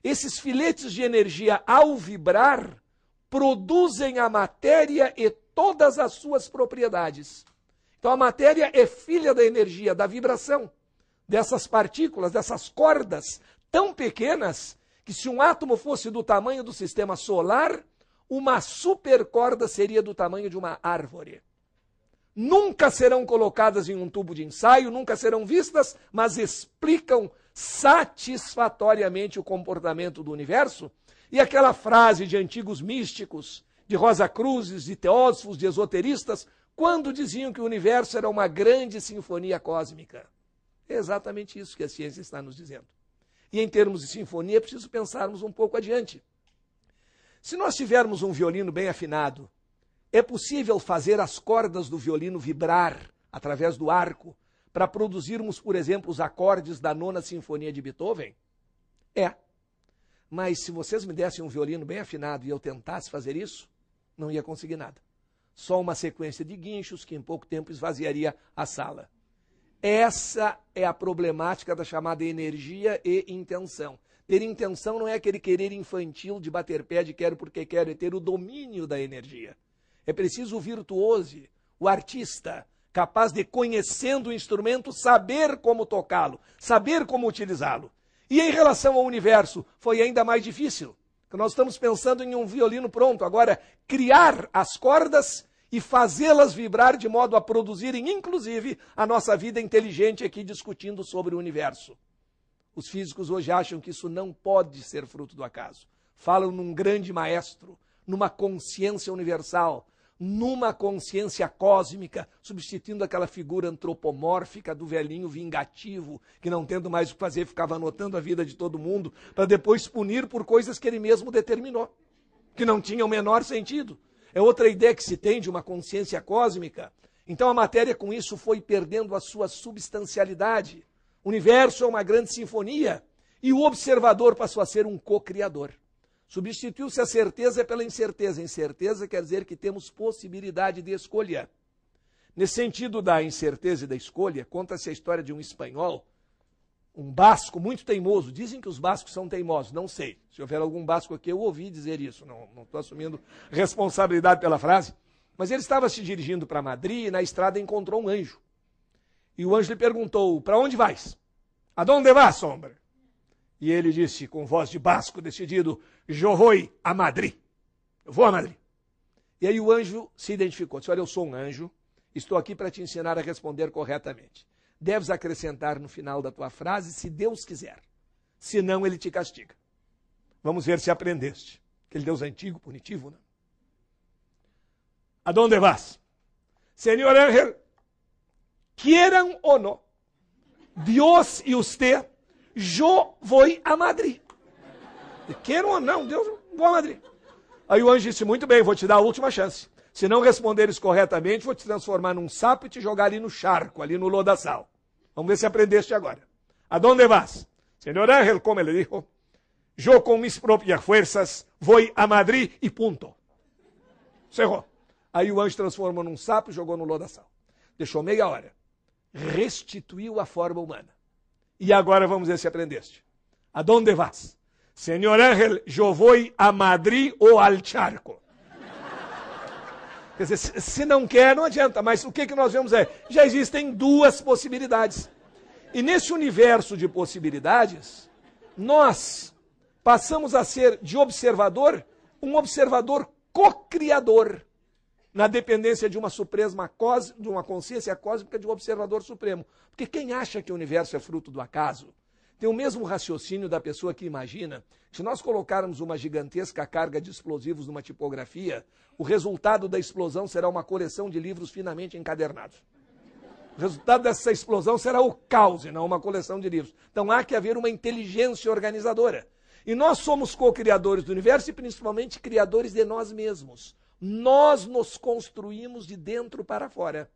Esses filetes de energia, ao vibrar, produzem a matéria e todas as suas propriedades. Então a matéria é filha da energia, da vibração, dessas partículas, dessas cordas tão pequenas que se um átomo fosse do tamanho do sistema solar, uma supercorda seria do tamanho de uma árvore. Nunca serão colocadas em um tubo de ensaio, nunca serão vistas, mas explicam satisfatoriamente o comportamento do universo. E aquela frase de antigos místicos de Rosa Cruzes, de teósofos, de esoteristas, quando diziam que o universo era uma grande sinfonia cósmica. É exatamente isso que a ciência está nos dizendo. E em termos de sinfonia, é preciso pensarmos um pouco adiante. Se nós tivermos um violino bem afinado, é possível fazer as cordas do violino vibrar através do arco para produzirmos, por exemplo, os acordes da nona sinfonia de Beethoven? É. Mas se vocês me dessem um violino bem afinado e eu tentasse fazer isso, não ia conseguir nada. Só uma sequência de guinchos que em pouco tempo esvaziaria a sala. Essa é a problemática da chamada energia e intenção. Ter intenção não é aquele querer infantil de bater pé de quero porque quero, é ter o domínio da energia. É preciso o virtuoso, o artista, capaz de, conhecendo o instrumento, saber como tocá-lo, saber como utilizá-lo. E em relação ao universo, foi ainda mais difícil. Nós estamos pensando em um violino pronto. Agora, criar as cordas e fazê-las vibrar de modo a produzirem, inclusive, a nossa vida inteligente aqui discutindo sobre o universo. Os físicos hoje acham que isso não pode ser fruto do acaso. Falam num grande maestro, numa consciência universal, numa consciência cósmica, substituindo aquela figura antropomórfica do velhinho vingativo, que não tendo mais o que fazer ficava anotando a vida de todo mundo, para depois punir por coisas que ele mesmo determinou, que não tinha o menor sentido. É outra ideia que se tem de uma consciência cósmica. Então a matéria com isso foi perdendo a sua substancialidade. O universo é uma grande sinfonia e o observador passou a ser um co-criador. Substituiu-se a certeza pela incerteza. Incerteza quer dizer que temos possibilidade de escolha. Nesse sentido da incerteza e da escolha, conta-se a história de um espanhol, um basco muito teimoso. Dizem que os bascos são teimosos, não sei. Se houver algum basco aqui, eu ouvi dizer isso, não estou assumindo responsabilidade pela frase. Mas ele estava se dirigindo para Madrid e na estrada encontrou um anjo. E o anjo lhe perguntou: Para onde vais? Aonde vais, sombra? E ele disse, com voz de basco decidido: yo a Madrid. Eu vou a Madrid. E aí o anjo se identificou. Disse, olha, eu sou um anjo, estou aqui para te ensinar a responder corretamente. Deves acrescentar no final da tua frase, se Deus quiser. Senão ele te castiga. Vamos ver se aprendeste. Aquele Deus antigo, punitivo, não? Né? Aonde vas? Senhor Ángel, quieran ou não, Deus e usted, eu vou a Madrid. E queiram ou não, Deus boa Madrid. Aí o anjo disse: Muito bem, vou te dar a última chance. Se não responderes corretamente, vou te transformar num sapo e te jogar ali no charco, ali no lodaçal. Vamos ver se aprendeste agora. Aonde vas? Senhor Ángel, como ele disse, eu com minhas próprias forças vou a Madrid e ponto. Cerrou. Aí o anjo transformou num sapo e jogou no lodaçal. Deixou meia hora. Restituiu a forma humana. E agora vamos ver se aprendeste. Aonde vas? Senhor Ángel, eu vou a Madrid ou al Charco. Quer dizer, se não quer, não adianta. Mas o que, que nós vemos é, já existem duas possibilidades. E nesse universo de possibilidades, nós passamos a ser de observador, um observador co-criador, na dependência de uma suprema de uma consciência cósmica de um observador supremo. Porque quem acha que o universo é fruto do acaso, tem o mesmo raciocínio da pessoa que imagina que se nós colocarmos uma gigantesca carga de explosivos numa tipografia, o resultado da explosão será uma coleção de livros finamente encadernados. O resultado dessa explosão será o caos e não uma coleção de livros. Então há que haver uma inteligência organizadora. E nós somos co-criadores do universo e principalmente criadores de nós mesmos. Nós nos construímos de dentro para fora.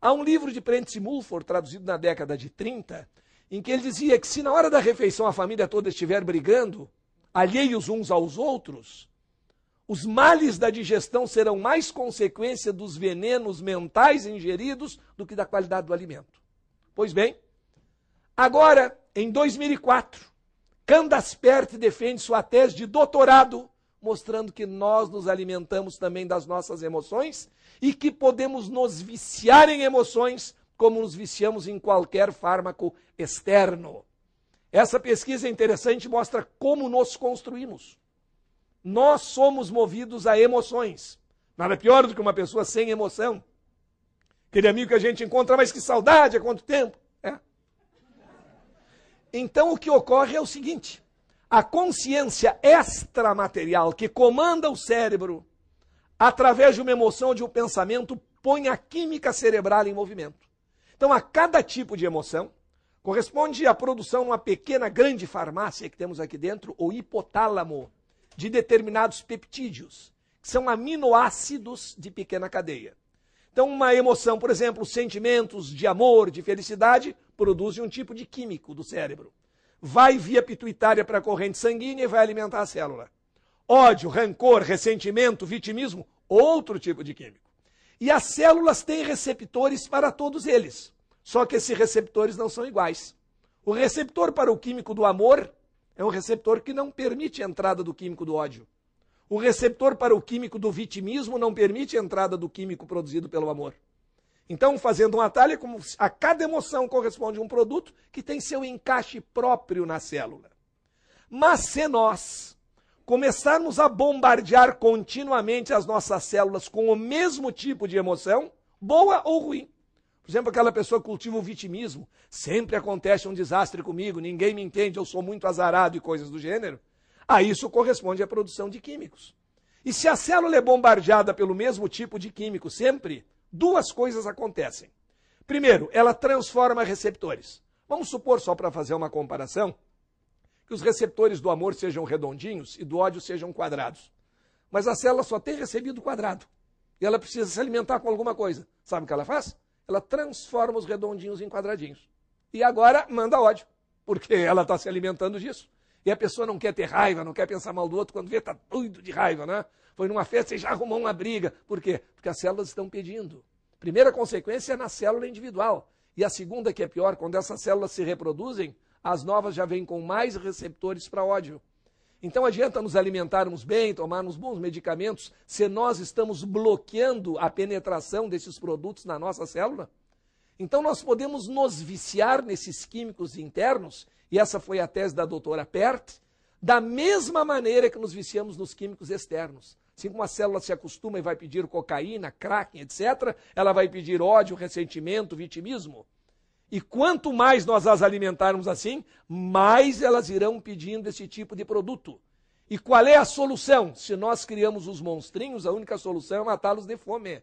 Há um livro de Prentice Mulford, traduzido na década de 30, em que ele dizia que se na hora da refeição a família toda estiver brigando, alheios uns aos outros, os males da digestão serão mais consequência dos venenos mentais ingeridos do que da qualidade do alimento. Pois bem, agora, em 2004, Candaspert defende sua tese de doutorado, mostrando que nós nos alimentamos também das nossas emoções e que podemos nos viciar em emoções como nos viciamos em qualquer fármaco externo. Essa pesquisa interessante mostra como nos construímos. Nós somos movidos a emoções. Nada pior do que uma pessoa sem emoção. Aquele amigo que a gente encontra, mas que saudade, há quanto tempo? É. Então o que ocorre é o seguinte: a consciência extramaterial que comanda o cérebro, através de uma emoção ou de um pensamento, põe a química cerebral em movimento. Então, a cada tipo de emoção, Corresponde à produção numa pequena, grande farmácia que temos aqui dentro, o hipotálamo, de determinados peptídeos, que são aminoácidos de pequena cadeia. Então, uma emoção, por exemplo, sentimentos de amor, de felicidade, produzem um tipo de químico do cérebro. Vai via pituitária para a corrente sanguínea e vai alimentar a célula. Ódio, rancor, ressentimento, vitimismo, outro tipo de químico. E as células têm receptores para todos eles. Só que esses receptores não são iguais. O receptor para o químico do amor é um receptor que não permite a entrada do químico do ódio. O receptor para o químico do vitimismo não permite a entrada do químico produzido pelo amor. Então, fazendo um atalho, é como a cada emoção corresponde a um produto que tem seu encaixe próprio na célula. Mas se nós começarmos a bombardear continuamente as nossas células com o mesmo tipo de emoção, boa ou ruim, por exemplo, aquela pessoa cultiva o vitimismo. Sempre acontece um desastre comigo, ninguém me entende, eu sou muito azarado e coisas do gênero. A isso corresponde a produção de químicos. E se a célula é bombardeada pelo mesmo tipo de químico sempre, duas coisas acontecem. Primeiro, ela transforma receptores. Vamos supor, só para fazer uma comparação, que os receptores do amor sejam redondinhos e do ódio sejam quadrados. Mas a célula só tem recebido quadrado. E ela precisa se alimentar com alguma coisa. Sabe o que ela faz? Ela transforma os redondinhos em quadradinhos. E agora manda ódio, porque ela está se alimentando disso. E a pessoa não quer ter raiva, não quer pensar mal do outro, quando vê, está doido de raiva, né? Foi numa festa e já arrumou uma briga. Por quê? Porque as células estão pedindo. Primeira consequência é na célula individual. E a segunda, que é pior, quando essas células se reproduzem, as novas já vêm com mais receptores para ódio. Então adianta nos alimentarmos bem, tomarmos bons medicamentos, se nós estamos bloqueando a penetração desses produtos na nossa célula? Então nós podemos nos viciar nesses químicos internos, e essa foi a tese da doutora Pert, da mesma maneira que nos viciamos nos químicos externos. Assim como a célula se acostuma e vai pedir cocaína, crack, etc., ela vai pedir ódio, ressentimento, vitimismo. E quanto mais nós as alimentarmos assim, mais elas irão pedindo esse tipo de produto. E qual é a solução? Se nós criamos os monstrinhos, a única solução é matá-los de fome.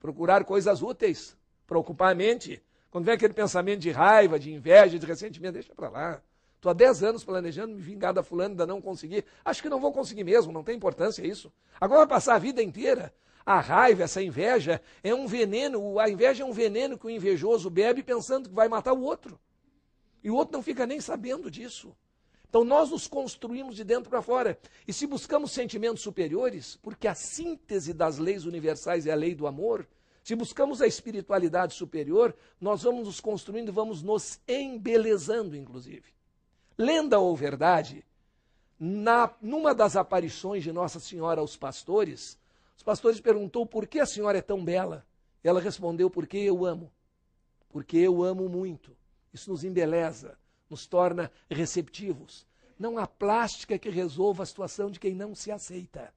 Procurar coisas úteis para ocupar a mente. Quando vem aquele pensamento de raiva, de inveja, de ressentimento, deixa para lá. Estou há 10 anos planejando me vingar da fulana, ainda não consegui. Acho que não vou conseguir mesmo, não tem importância isso. Agora vai passar a vida inteira a raiva, essa inveja, é um veneno. A inveja é um veneno que o invejoso bebe pensando que vai matar o outro. E o outro não fica nem sabendo disso. Então nós nos construímos de dentro para fora. E se buscamos sentimentos superiores, porque a síntese das leis universais é a lei do amor, se buscamos a espiritualidade superior, nós vamos nos construindo, vamos nos embelezando, inclusive. Lenda ou verdade, na, numa das aparições de Nossa Senhora aos pastores, os pastores perguntou por que a senhora é tão bela. Ela respondeu, porque eu amo. Porque eu amo muito. Isso nos embeleza, nos torna receptivos. Não há plástica que resolva a situação de quem não se aceita.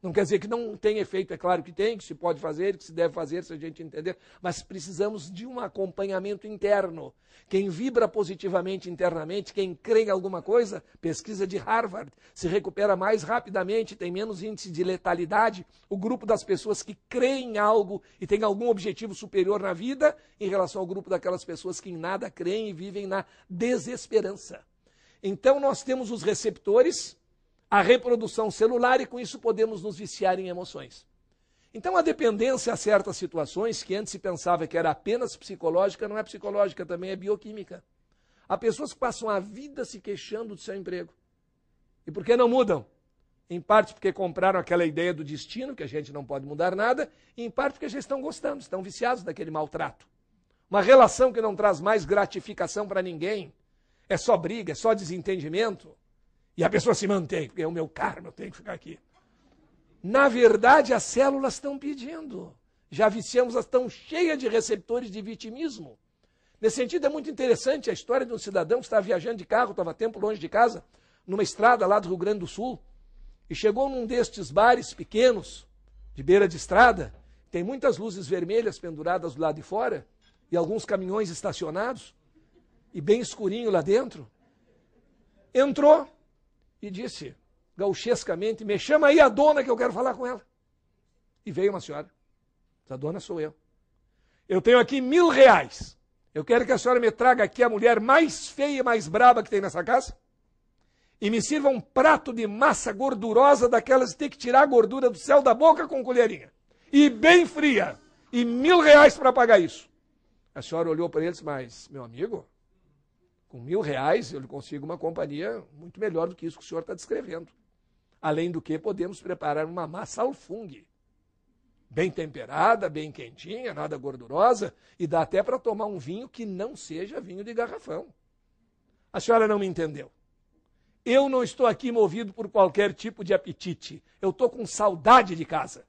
Não quer dizer que não tem efeito, é claro que tem, que se pode fazer, que se deve fazer, se a gente entender, mas precisamos de um acompanhamento interno. Quem vibra positivamente internamente, quem crê em alguma coisa, pesquisa de Harvard, se recupera mais rapidamente, tem menos índice de letalidade. O grupo das pessoas que creem em algo e tem algum objetivo superior na vida, em relação ao grupo daquelas pessoas que em nada creem e vivem na desesperança. Então nós temos os receptores, a reprodução celular e com isso podemos nos viciar em emoções. Então a dependência a certas situações que antes se pensava que era apenas psicológica, não é psicológica, também é bioquímica. Há pessoas que passam a vida se queixando do seu emprego. E por que não mudam? Em parte porque compraram aquela ideia do destino, que a gente não pode mudar nada, e em parte porque já estão gostando, estão viciados daquele maltrato. Uma relação que não traz mais gratificação para ninguém, é só briga, é só desentendimento. E a pessoa se mantém, porque é o meu karma, eu tenho que ficar aqui. Na verdade, as células estão pedindo. Já viciamos, elas estão cheias de receptores de vitimismo. Nesse sentido, é muito interessante a história de um cidadão que estava viajando de carro, estava tempo longe de casa, numa estrada lá do Rio Grande do Sul, e chegou num destes bares pequenos, de beira de estrada, tem muitas luzes vermelhas penduradas do lado de fora, e alguns caminhões estacionados, e bem escurinho lá dentro. Entrou, e disse gauchescamente: Me chama aí a dona que eu quero falar com ela. E veio uma senhora. A dona sou eu. Eu tenho aqui mil reais. Eu quero que a senhora me traga aqui a mulher mais feia e mais braba que tem nessa casa. E me sirva um prato de massa gordurosa daquelas que tem que tirar a gordura do céu da boca com colherinha. E bem fria. E mil reais para pagar isso. A senhora olhou para eles, mas, meu amigo, com mil reais eu consigo uma companhia muito melhor do que isso que o senhor está descrevendo. Além do que, podemos preparar uma massa ao fungo, bem temperada, bem quentinha, nada gordurosa, e dá até para tomar um vinho que não seja vinho de garrafão. A senhora não me entendeu. Eu não estou aqui movido por qualquer tipo de apetite. Eu estou com saudade de casa.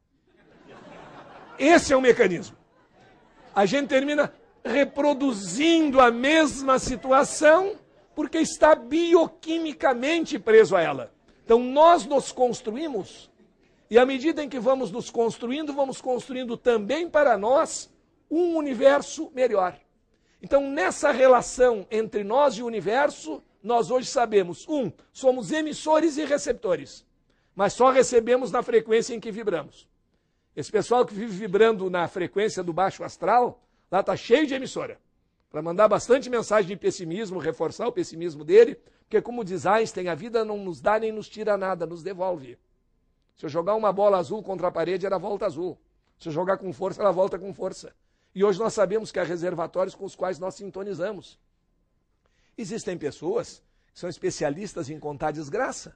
Esse é o mecanismo. A gente termina reproduzindo a mesma situação porque está bioquimicamente preso a ela. Então nós nos construímos e à medida em que vamos nos construindo, vamos construindo também para nós um universo melhor. Então, nessa relação entre nós e o universo, nós hoje sabemos, um, somos emissores e receptores, mas só recebemos na frequência em que vibramos. Esse pessoal que vive vibrando na frequência do baixo astral Lá está cheio de emissora. Para mandar bastante mensagem de pessimismo, reforçar o pessimismo dele, porque como diz Einstein, a vida não nos dá nem nos tira nada, nos devolve. Se eu jogar uma bola azul contra a parede, ela volta azul. Se eu jogar com força, ela volta com força. E hoje nós sabemos que há reservatórios com os quais nós sintonizamos. Existem pessoas que são especialistas em contar desgraça.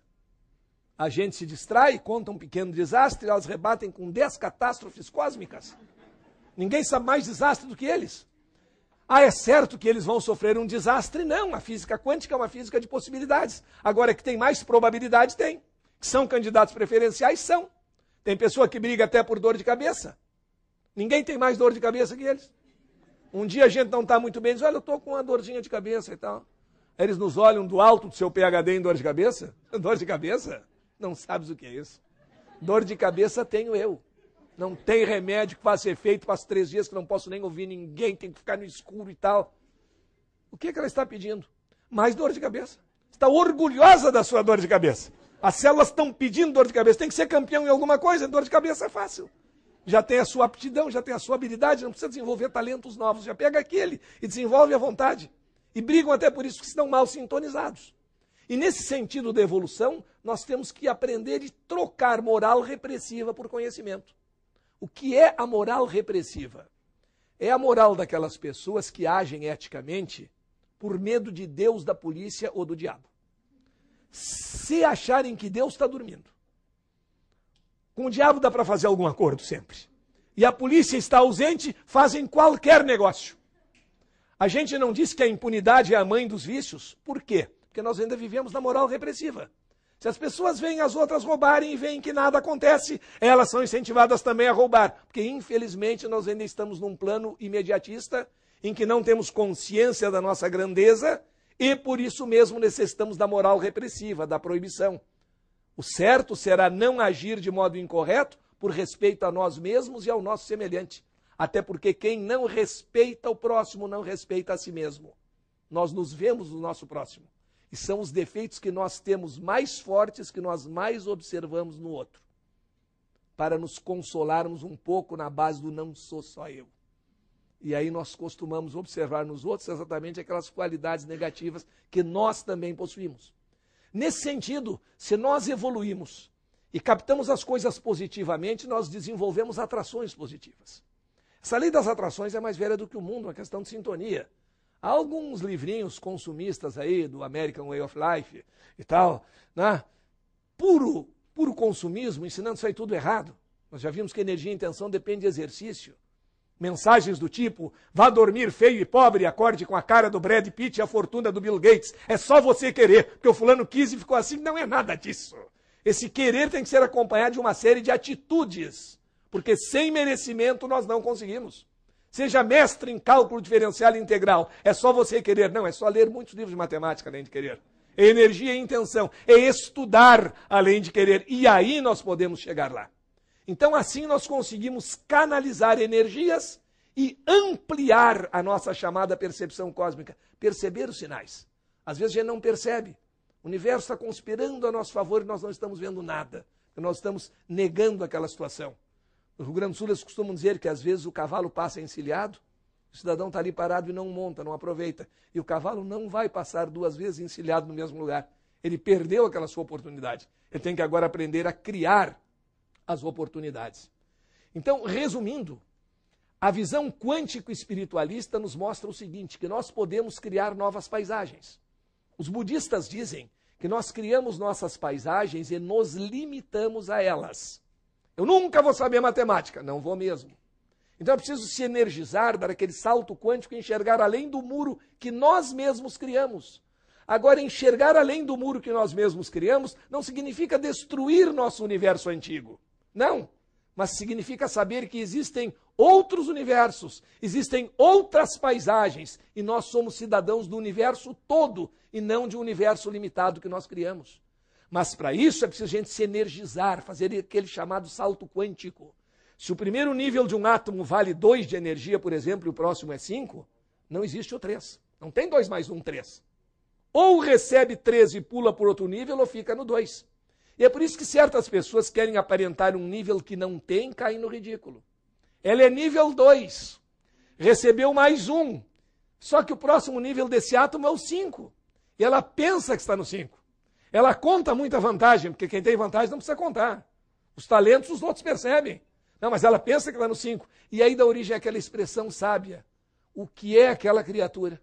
A gente se distrai, conta um pequeno desastre, elas rebatem com dez catástrofes cósmicas. Ninguém sabe mais desastre do que eles. Ah, é certo que eles vão sofrer um desastre? Não, a física quântica é uma física de possibilidades. Agora, é que tem mais probabilidade, tem. Que são candidatos preferenciais, são. Tem pessoa que briga até por dor de cabeça. Ninguém tem mais dor de cabeça que eles. Um dia a gente não está muito bem, diz, olha, eu estou com uma dorzinha de cabeça e tal. Eles nos olham do alto do seu PHD em dor de cabeça? [LAUGHS] Dor de cabeça? Não sabes o que é isso. Dor de cabeça tenho eu. Não tem remédio que vá ser feito. Passa três dias que não posso nem ouvir ninguém, tem que ficar no escuro e tal. O que, é que ela está pedindo? Mais dor de cabeça. Está orgulhosa da sua dor de cabeça. As células estão pedindo dor de cabeça. Tem que ser campeão em alguma coisa, dor de cabeça é fácil. Já tem a sua aptidão, já tem a sua habilidade, não precisa desenvolver talentos novos. Já pega aquele e desenvolve à vontade. E brigam até por isso que estão mal sintonizados. E nesse sentido da evolução, nós temos que aprender e trocar moral repressiva por conhecimento. O que é a moral repressiva? É a moral daquelas pessoas que agem eticamente por medo de Deus, da polícia ou do diabo. Se acharem que Deus está dormindo. Com o diabo dá para fazer algum acordo sempre. E a polícia está ausente, fazem qualquer negócio. A gente não diz que a impunidade é a mãe dos vícios. Por quê? Porque nós ainda vivemos na moral repressiva. Se as pessoas veem as outras roubarem e veem que nada acontece, elas são incentivadas também a roubar. Porque, infelizmente, nós ainda estamos num plano imediatista em que não temos consciência da nossa grandeza e, por isso mesmo, necessitamos da moral repressiva, da proibição. O certo será não agir de modo incorreto por respeito a nós mesmos e ao nosso semelhante. Até porque quem não respeita o próximo não respeita a si mesmo. Nós nos vemos no nosso próximo. E são os defeitos que nós temos mais fortes, que nós mais observamos no outro. Para nos consolarmos um pouco na base do não sou só eu. E aí nós costumamos observar nos outros exatamente aquelas qualidades negativas que nós também possuímos. Nesse sentido, se nós evoluímos e captamos as coisas positivamente, nós desenvolvemos atrações positivas. Essa lei das atrações é mais velha do que o mundo, uma questão de sintonia. Há alguns livrinhos consumistas aí do American Way of Life e tal, né? Puro, puro consumismo, ensinando isso aí tudo errado. Nós já vimos que energia e intenção depende de exercício. Mensagens do tipo: vá dormir feio e pobre, acorde com a cara do Brad Pitt e a fortuna do Bill Gates. É só você querer, porque o fulano quis e ficou assim. Não é nada disso. Esse querer tem que ser acompanhado de uma série de atitudes, porque sem merecimento nós não conseguimos. Seja mestre em cálculo diferencial e integral. É só você querer. Não, é só ler muitos livros de matemática além de querer. É energia e intenção. É estudar além de querer. E aí nós podemos chegar lá. Então, assim nós conseguimos canalizar energias e ampliar a nossa chamada percepção cósmica. Perceber os sinais. Às vezes a gente não percebe. O universo está conspirando a nosso favor e nós não estamos vendo nada. Nós estamos negando aquela situação. Os rio-grandenses costumam dizer que às vezes o cavalo passa encilhado, o cidadão está ali parado e não monta, não aproveita. E o cavalo não vai passar duas vezes encilhado no mesmo lugar. Ele perdeu aquela sua oportunidade. Ele tem que agora aprender a criar as oportunidades. Então, resumindo, a visão quântico-espiritualista nos mostra o seguinte: que nós podemos criar novas paisagens. Os budistas dizem que nós criamos nossas paisagens e nos limitamos a elas. Eu nunca vou saber matemática. Não vou mesmo. Então é preciso se energizar, dar aquele salto quântico e enxergar além do muro que nós mesmos criamos. Agora, enxergar além do muro que nós mesmos criamos não significa destruir nosso universo antigo. Não. Mas significa saber que existem outros universos, existem outras paisagens, e nós somos cidadãos do universo todo e não de um universo limitado que nós criamos. Mas para isso é preciso a gente se energizar, fazer aquele chamado salto quântico. Se o primeiro nível de um átomo vale 2 de energia, por exemplo, e o próximo é 5, não existe o 3. Não tem 2 mais 1, um, 3. Ou recebe 3 e pula por outro nível, ou fica no 2. E é por isso que certas pessoas querem aparentar um nível que não tem, caem no ridículo. Ela é nível 2, recebeu mais um, só que o próximo nível desse átomo é o 5. E ela pensa que está no 5. Ela conta muita vantagem, porque quem tem vantagem não precisa contar. Os talentos os outros percebem. Não, mas ela pensa que está no 5. E aí dá origem àquela é expressão sábia. O que é aquela criatura?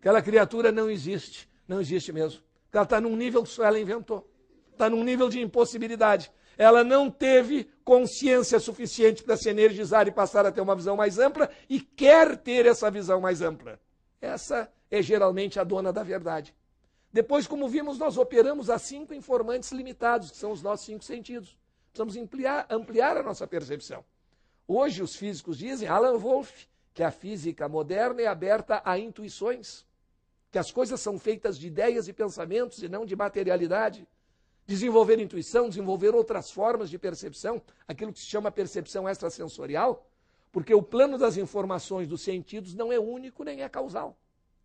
Aquela criatura não existe. Não existe mesmo. Ela está num nível que só ela inventou. Está num nível de impossibilidade. Ela não teve consciência suficiente para se energizar e passar a ter uma visão mais ampla e quer ter essa visão mais ampla. Essa é geralmente a dona da verdade. Depois, como vimos, nós operamos a cinco informantes limitados, que são os nossos cinco sentidos. Precisamos ampliar, ampliar a nossa percepção. Hoje, os físicos dizem, Alan Wolff, que a física moderna é aberta a intuições, que as coisas são feitas de ideias e pensamentos e não de materialidade. Desenvolver intuição, desenvolver outras formas de percepção, aquilo que se chama percepção extrasensorial, porque o plano das informações dos sentidos não é único nem é causal.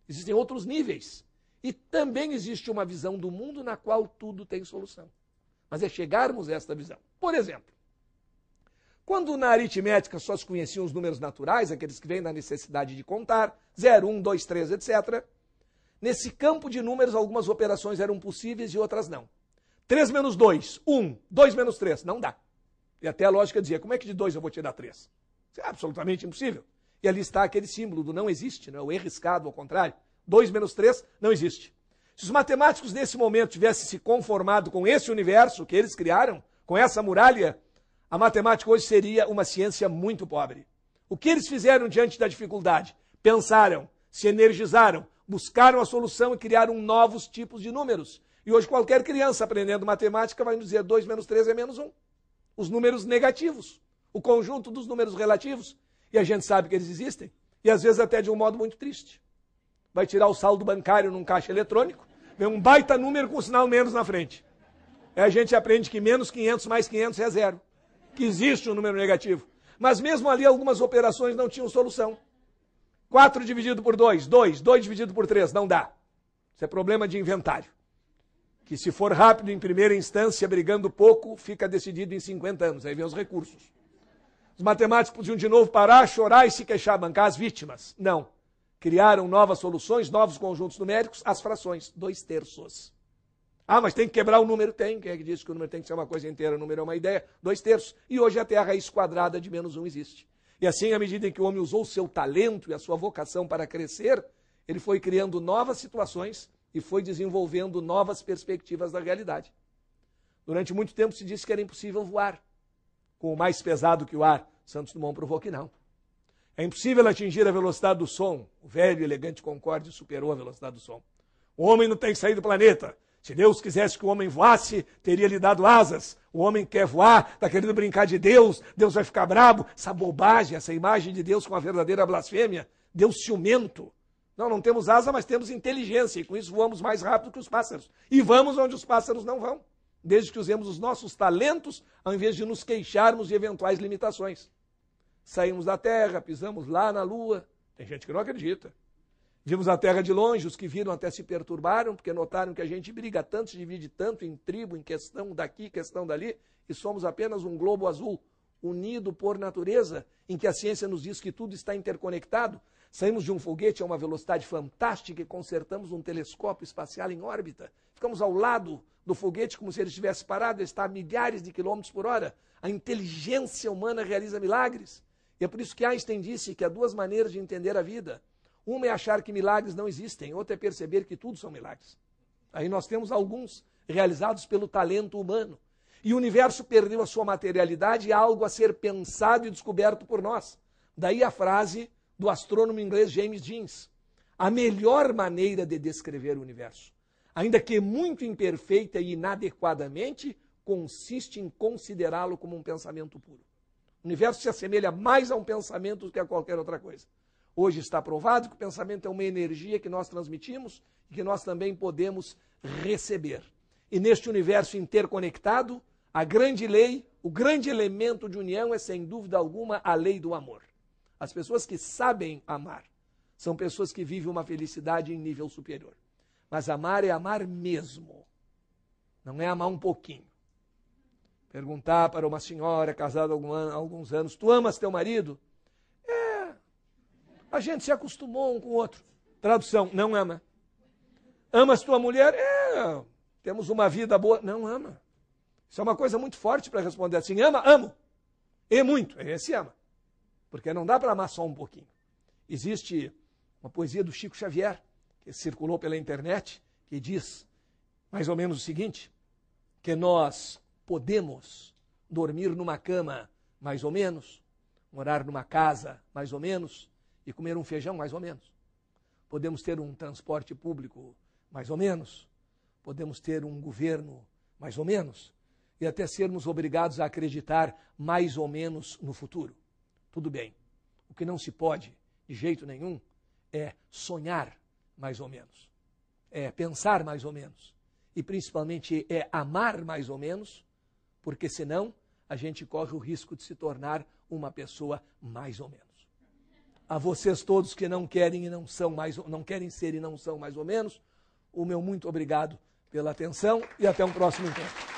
Existem outros níveis. E também existe uma visão do mundo na qual tudo tem solução. Mas é chegarmos a esta visão. Por exemplo, quando na aritmética só se conheciam os números naturais, aqueles que vêm da necessidade de contar, 0, 1, 2, 3, etc., nesse campo de números algumas operações eram possíveis e outras não. 3 menos 2, 1, 2 menos 3, não dá. E até a lógica dizia, como é que de 2 eu vou te dar 3? Isso é absolutamente impossível. E ali está aquele símbolo do não existe, não é o erriscado ao contrário. 2 menos 3 não existe. Se os matemáticos nesse momento tivessem se conformado com esse universo que eles criaram, com essa muralha, a matemática hoje seria uma ciência muito pobre. O que eles fizeram diante da dificuldade? Pensaram, se energizaram, buscaram a solução e criaram novos tipos de números. E hoje qualquer criança aprendendo matemática vai nos dizer 2 menos 3 é menos 1. Os números negativos, o conjunto dos números relativos. E a gente sabe que eles existem, e às vezes até de um modo muito triste vai tirar o saldo bancário num caixa eletrônico, vem um baita número com o sinal menos na frente. Aí é, a gente aprende que menos 500 mais 500 é zero, que existe um número negativo. Mas mesmo ali algumas operações não tinham solução. 4 dividido por 2, 2, 2 dividido por 3, não dá. Isso é problema de inventário. Que se for rápido em primeira instância, brigando pouco, fica decidido em 50 anos. Aí vem os recursos. Os matemáticos podiam de novo parar, chorar e se queixar, bancar as vítimas. Não criaram novas soluções, novos conjuntos numéricos, as frações, dois terços. Ah, mas tem que quebrar o número? Tem. Quem é que disse que o número tem que ser uma coisa inteira? O número é uma ideia. Dois terços. E hoje até a raiz é quadrada de menos um existe. E assim, à medida em que o homem usou o seu talento e a sua vocação para crescer, ele foi criando novas situações e foi desenvolvendo novas perspectivas da realidade. Durante muito tempo se disse que era impossível voar com o mais pesado que o ar. Santos Dumont provou que não. É impossível atingir a velocidade do som. O velho e elegante Concorde superou a velocidade do som. O homem não tem que sair do planeta. Se Deus quisesse que o homem voasse, teria lhe dado asas. O homem quer voar, está querendo brincar de Deus, Deus vai ficar brabo. Essa bobagem, essa imagem de Deus com a verdadeira blasfêmia, Deus ciumento. Não, não temos asa, mas temos inteligência, e com isso voamos mais rápido que os pássaros. E vamos onde os pássaros não vão, desde que usemos os nossos talentos, ao invés de nos queixarmos de eventuais limitações. Saímos da Terra, pisamos lá na Lua. Tem gente que não acredita. Vimos a terra de longe, os que viram até se perturbaram, porque notaram que a gente briga tanto, se divide tanto em tribo, em questão daqui, questão dali, e somos apenas um globo azul, unido por natureza, em que a ciência nos diz que tudo está interconectado. Saímos de um foguete a uma velocidade fantástica e consertamos um telescópio espacial em órbita. Ficamos ao lado do foguete como se ele estivesse parado, está a milhares de quilômetros por hora. A inteligência humana realiza milagres. E é por isso que Einstein disse que há duas maneiras de entender a vida. Uma é achar que milagres não existem, outra é perceber que tudo são milagres. Aí nós temos alguns realizados pelo talento humano. E o universo perdeu a sua materialidade e algo a ser pensado e descoberto por nós. Daí a frase do astrônomo inglês James Jeans: a melhor maneira de descrever o universo, ainda que muito imperfeita e inadequadamente, consiste em considerá-lo como um pensamento puro. O universo se assemelha mais a um pensamento do que a qualquer outra coisa. Hoje está provado que o pensamento é uma energia que nós transmitimos e que nós também podemos receber. E neste universo interconectado, a grande lei, o grande elemento de união é, sem dúvida alguma, a lei do amor. As pessoas que sabem amar são pessoas que vivem uma felicidade em nível superior. Mas amar é amar mesmo. Não é amar um pouquinho. Perguntar para uma senhora casada há alguns anos: Tu amas teu marido? É. A gente se acostumou um com o outro. Tradução: Não ama. Amas tua mulher? É. Temos uma vida boa. Não ama. Isso é uma coisa muito forte para responder assim: Ama? Amo. E muito. Esse ama. Porque não dá para amar só um pouquinho. Existe uma poesia do Chico Xavier, que circulou pela internet, que diz mais ou menos o seguinte: que nós podemos dormir numa cama, mais ou menos, morar numa casa, mais ou menos, e comer um feijão, mais ou menos. Podemos ter um transporte público, mais ou menos. Podemos ter um governo, mais ou menos. E até sermos obrigados a acreditar, mais ou menos, no futuro. Tudo bem. O que não se pode, de jeito nenhum, é sonhar, mais ou menos. É pensar, mais ou menos. E principalmente é amar, mais ou menos, porque senão a gente corre o risco de se tornar uma pessoa mais ou menos. A vocês todos que não querem e não são mais, não querem ser e não são mais ou menos, o meu muito obrigado pela atenção e até um próximo encontro.